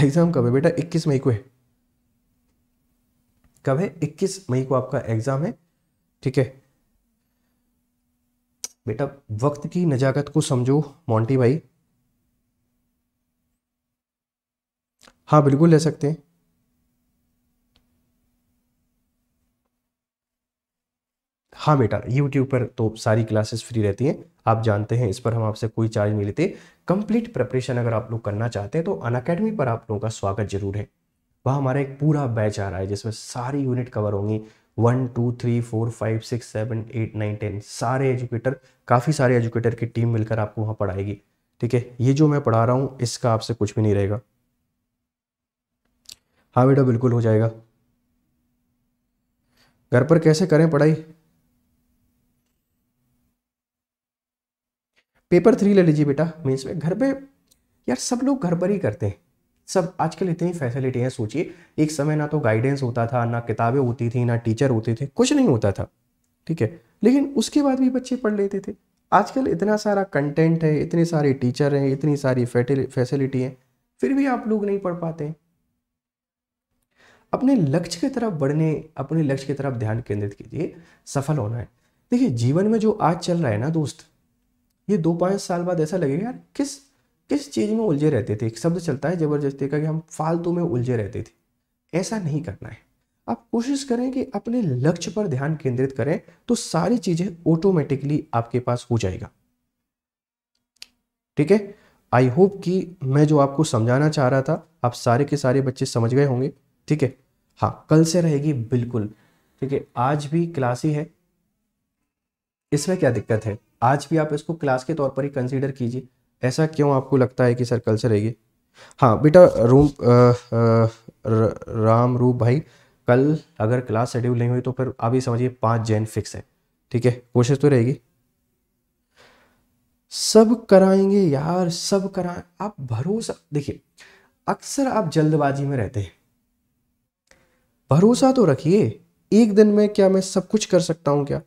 Speaker 1: एग्ज़ाम कब है बेटा इक्कीस मई को है कब है इक्कीस मई को आपका एग्ज़ाम है ठीक है बेटा वक्त की नज़ाकत को समझो मोंटी भाई हाँ बिल्कुल ले सकते हैं हाँ बेटा यूट्यूब पर तो सारी क्लासेस फ्री रहती हैं आप जानते हैं इस पर हम आपसे कोई चार्ज नहीं लेते कंप्लीट प्रिपरेशन अगर आप लोग करना चाहते हैं तो अन अकेडमी पर आप लोगों का स्वागत जरूर है वह हमारा एक पूरा बैच आ रहा है जिसमें सारी यूनिट कवर होंगी one two three four five six seven eight nine ten सारे एजुकेटर काफ़ी सारे एजुकेटर की टीम मिलकर आपको वहाँ पढ़ाएगी ठीक है ये जो मैं पढ़ा रहा हूँ इसका आपसे कुछ भी नहीं रहेगा हाँ बेटा बिल्कुल हो जाएगा घर पर कैसे करें पढ़ाई पेपर थ्री ले लीजिए बेटा मीन्स में घर पे यार सब लोग घर पर ही करते हैं सब आजकल इतनी फैसिलिटी है सोचिए एक समय ना तो गाइडेंस होता था ना किताबें होती थी ना टीचर होते थे कुछ नहीं होता था ठीक है लेकिन उसके बाद भी बच्चे पढ़ लेते थे आजकल इतना सारा कंटेंट है इतने सारे टीचर हैं इतनी सारी फैसिलिटी है फिर भी आप लोग नहीं पढ़ पाते हैं अपने लक्ष्य की तरफ बढ़ने अपने लक्ष्य की तरफ ध्यान केंद्रित कीजिए सफल होना है देखिए जीवन में जो आज चल रहा है ना दोस्त ये दो पाँच साल बाद ऐसा लगेगा यार किस किस चीज़ में उलझे रहते थे एक शब्द चलता है ज़बरदस्ती का कि हम फालतू में उलझे रहते थे ऐसा नहीं करना है आप कोशिश करें कि अपने लक्ष्य पर ध्यान केंद्रित करें तो सारी चीज़ें ऑटोमेटिकली आपके पास हो जाएगा ठीक है आई होप कि मैं जो आपको समझाना चाह रहा था आप सारे के सारे बच्चे समझ गए होंगे ठीक है हाँ कल से रहेगी बिल्कुल ठीक है आज भी क्लास ही है इसमें क्या दिक्कत है आज भी आप इसको क्लास के तौर पर ही कंसिडर कीजिए ऐसा क्यों आपको लगता है कि सर कल से रहिए हाँ बेटा रूम राम रूप भाई कल अगर क्लास शेड्यूल नहीं हुई तो फिर आप ही समझिए पाँच जैन फिक्स है ठीक है कोशिश तो रहेगी सब कराएंगे यार सब कराए आप भरोसा देखिए अक्सर आप जल्दबाजी में रहते हैं भरोसा तो रखिए एक दिन में क्या मैं सब कुछ कर सकता हूँ क्या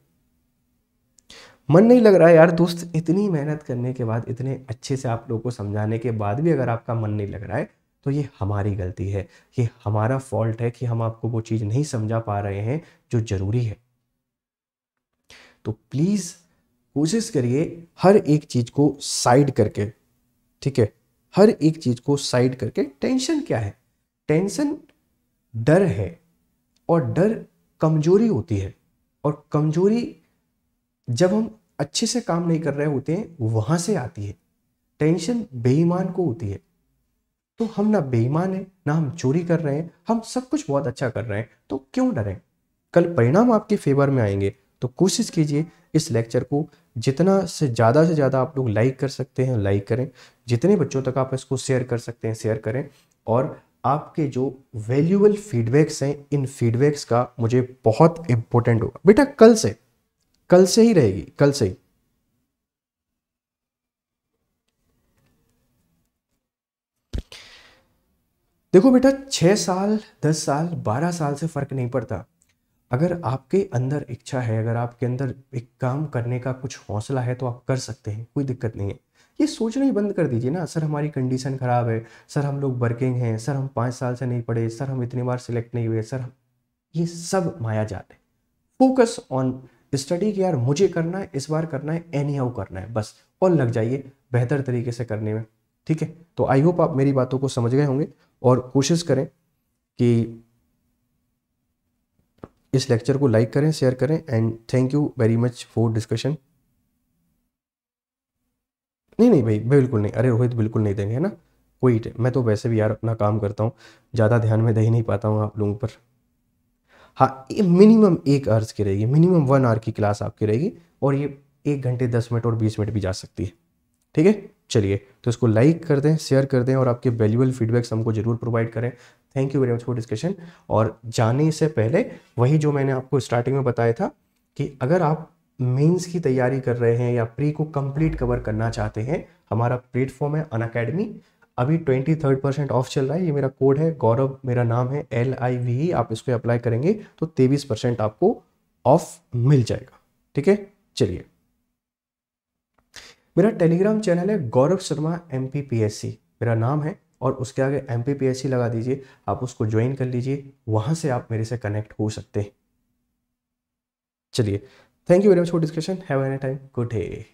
Speaker 1: मन नहीं लग रहा है यार दोस्त इतनी मेहनत करने के बाद इतने अच्छे से आप लोगों को समझाने के बाद भी अगर आपका मन नहीं लग रहा है तो ये हमारी गलती है ये हमारा फॉल्ट है कि हम आपको वो चीज़ नहीं समझा पा रहे हैं जो ज़रूरी है तो प्लीज़ कोशिश करिए हर एक चीज़ को साइड करके ठीक है हर एक चीज़ को साइड करके टेंशन क्या है टेंशन डर है और डर कमजोरी होती है और कमजोरी जब हम अच्छे से काम नहीं कर रहे होते हैं वहाँ से आती है टेंशन बेईमान को होती है तो हम ना बेईमान है ना हम चोरी कर रहे हैं हम सब कुछ बहुत अच्छा कर रहे हैं तो क्यों डरें कल परिणाम आपके फेवर में आएंगे तो कोशिश कीजिए इस लेक्चर को जितना से ज़्यादा से ज़्यादा आप लोग लाइक कर सकते हैं लाइक करें जितने बच्चों तक आप इसको शेयर कर सकते हैं शेयर करें और आपके जो वैल्यूबल फीडबैक्स हैं इन फीडबैक्स का मुझे बहुत इंपॉर्टेंट होगा बेटा कल से कल से ही रहेगी कल से ही देखो बेटा छह साल दस साल बारह साल से फ़र्क नहीं पड़ता अगर आपके अंदर इच्छा है अगर आपके अंदर एक काम करने का कुछ हौसला है तो आप कर सकते हैं कोई दिक्कत नहीं है ये सोचना ही बंद कर दीजिए ना सर हमारी कंडीशन ख़राब है सर हम लोग वर्किंग हैं सर हम पाँच साल से नहीं पढ़े सर हम इतनी बार सिलेक्ट नहीं हुए सर हम ये सब माया जाते फोकस ऑन स्टडी कि यार मुझे करना है इस बार करना है एनी हाउ करना है बस और लग जाइए बेहतर तरीके से करने में ठीक है तो आई होप आप मेरी बातों को समझ गए होंगे और कोशिश करें कि इस लेक्चर को लाइक करें शेयर करें and thank you very much for discussion नहीं नहीं भाई बिल्कुल नहीं अरे रोहित बिल्कुल नहीं देंगे है ना कोई मैं तो वैसे भी यार अपना काम करता हूँ ज़्यादा ध्यान में दे ही नहीं पाता हूँ आप लोगों पर हाँ मिनिमम एक आवर्स की रहेगी मिनिमम वन आवर की क्लास आपकी रहेगी और ये एक घंटे दस मिनट और बीस मिनट भी जा सकती है ठीक है चलिए तो इसको लाइक कर दें शेयर कर दें और आपके वैल्यूबल फीडबैक्स हमको जरूर प्रोवाइड करें thank you very much for discussion और जाने से पहले वही जो मैंने आपको स्टार्टिंग में बताया था कि अगर आप मेंस की तैयारी कर रहे हैं या प्री को कंप्लीट कवर करना चाहते हैं हमारा प्लेटफॉर्म है अन अकेडमी अभी ट्वेंटी थर्ड परसेंट ऑफ चल रहा है ये मेरा कोड है गौरव मेरा नाम है एल आई वी आप इसको अप्लाई करेंगे तो तेईस परसेंट आपको ऑफ मिल जाएगा ठीक है चलिए मेरा टेलीग्राम चैनल है गौरव शर्मा एम मेरा नाम है और उसके आगे एम लगा दीजिए आप उसको ज्वाइन कर लीजिए वहां से आप मेरे से कनेक्ट हो सकते हैं चलिए thank you very much for discussion have any time good day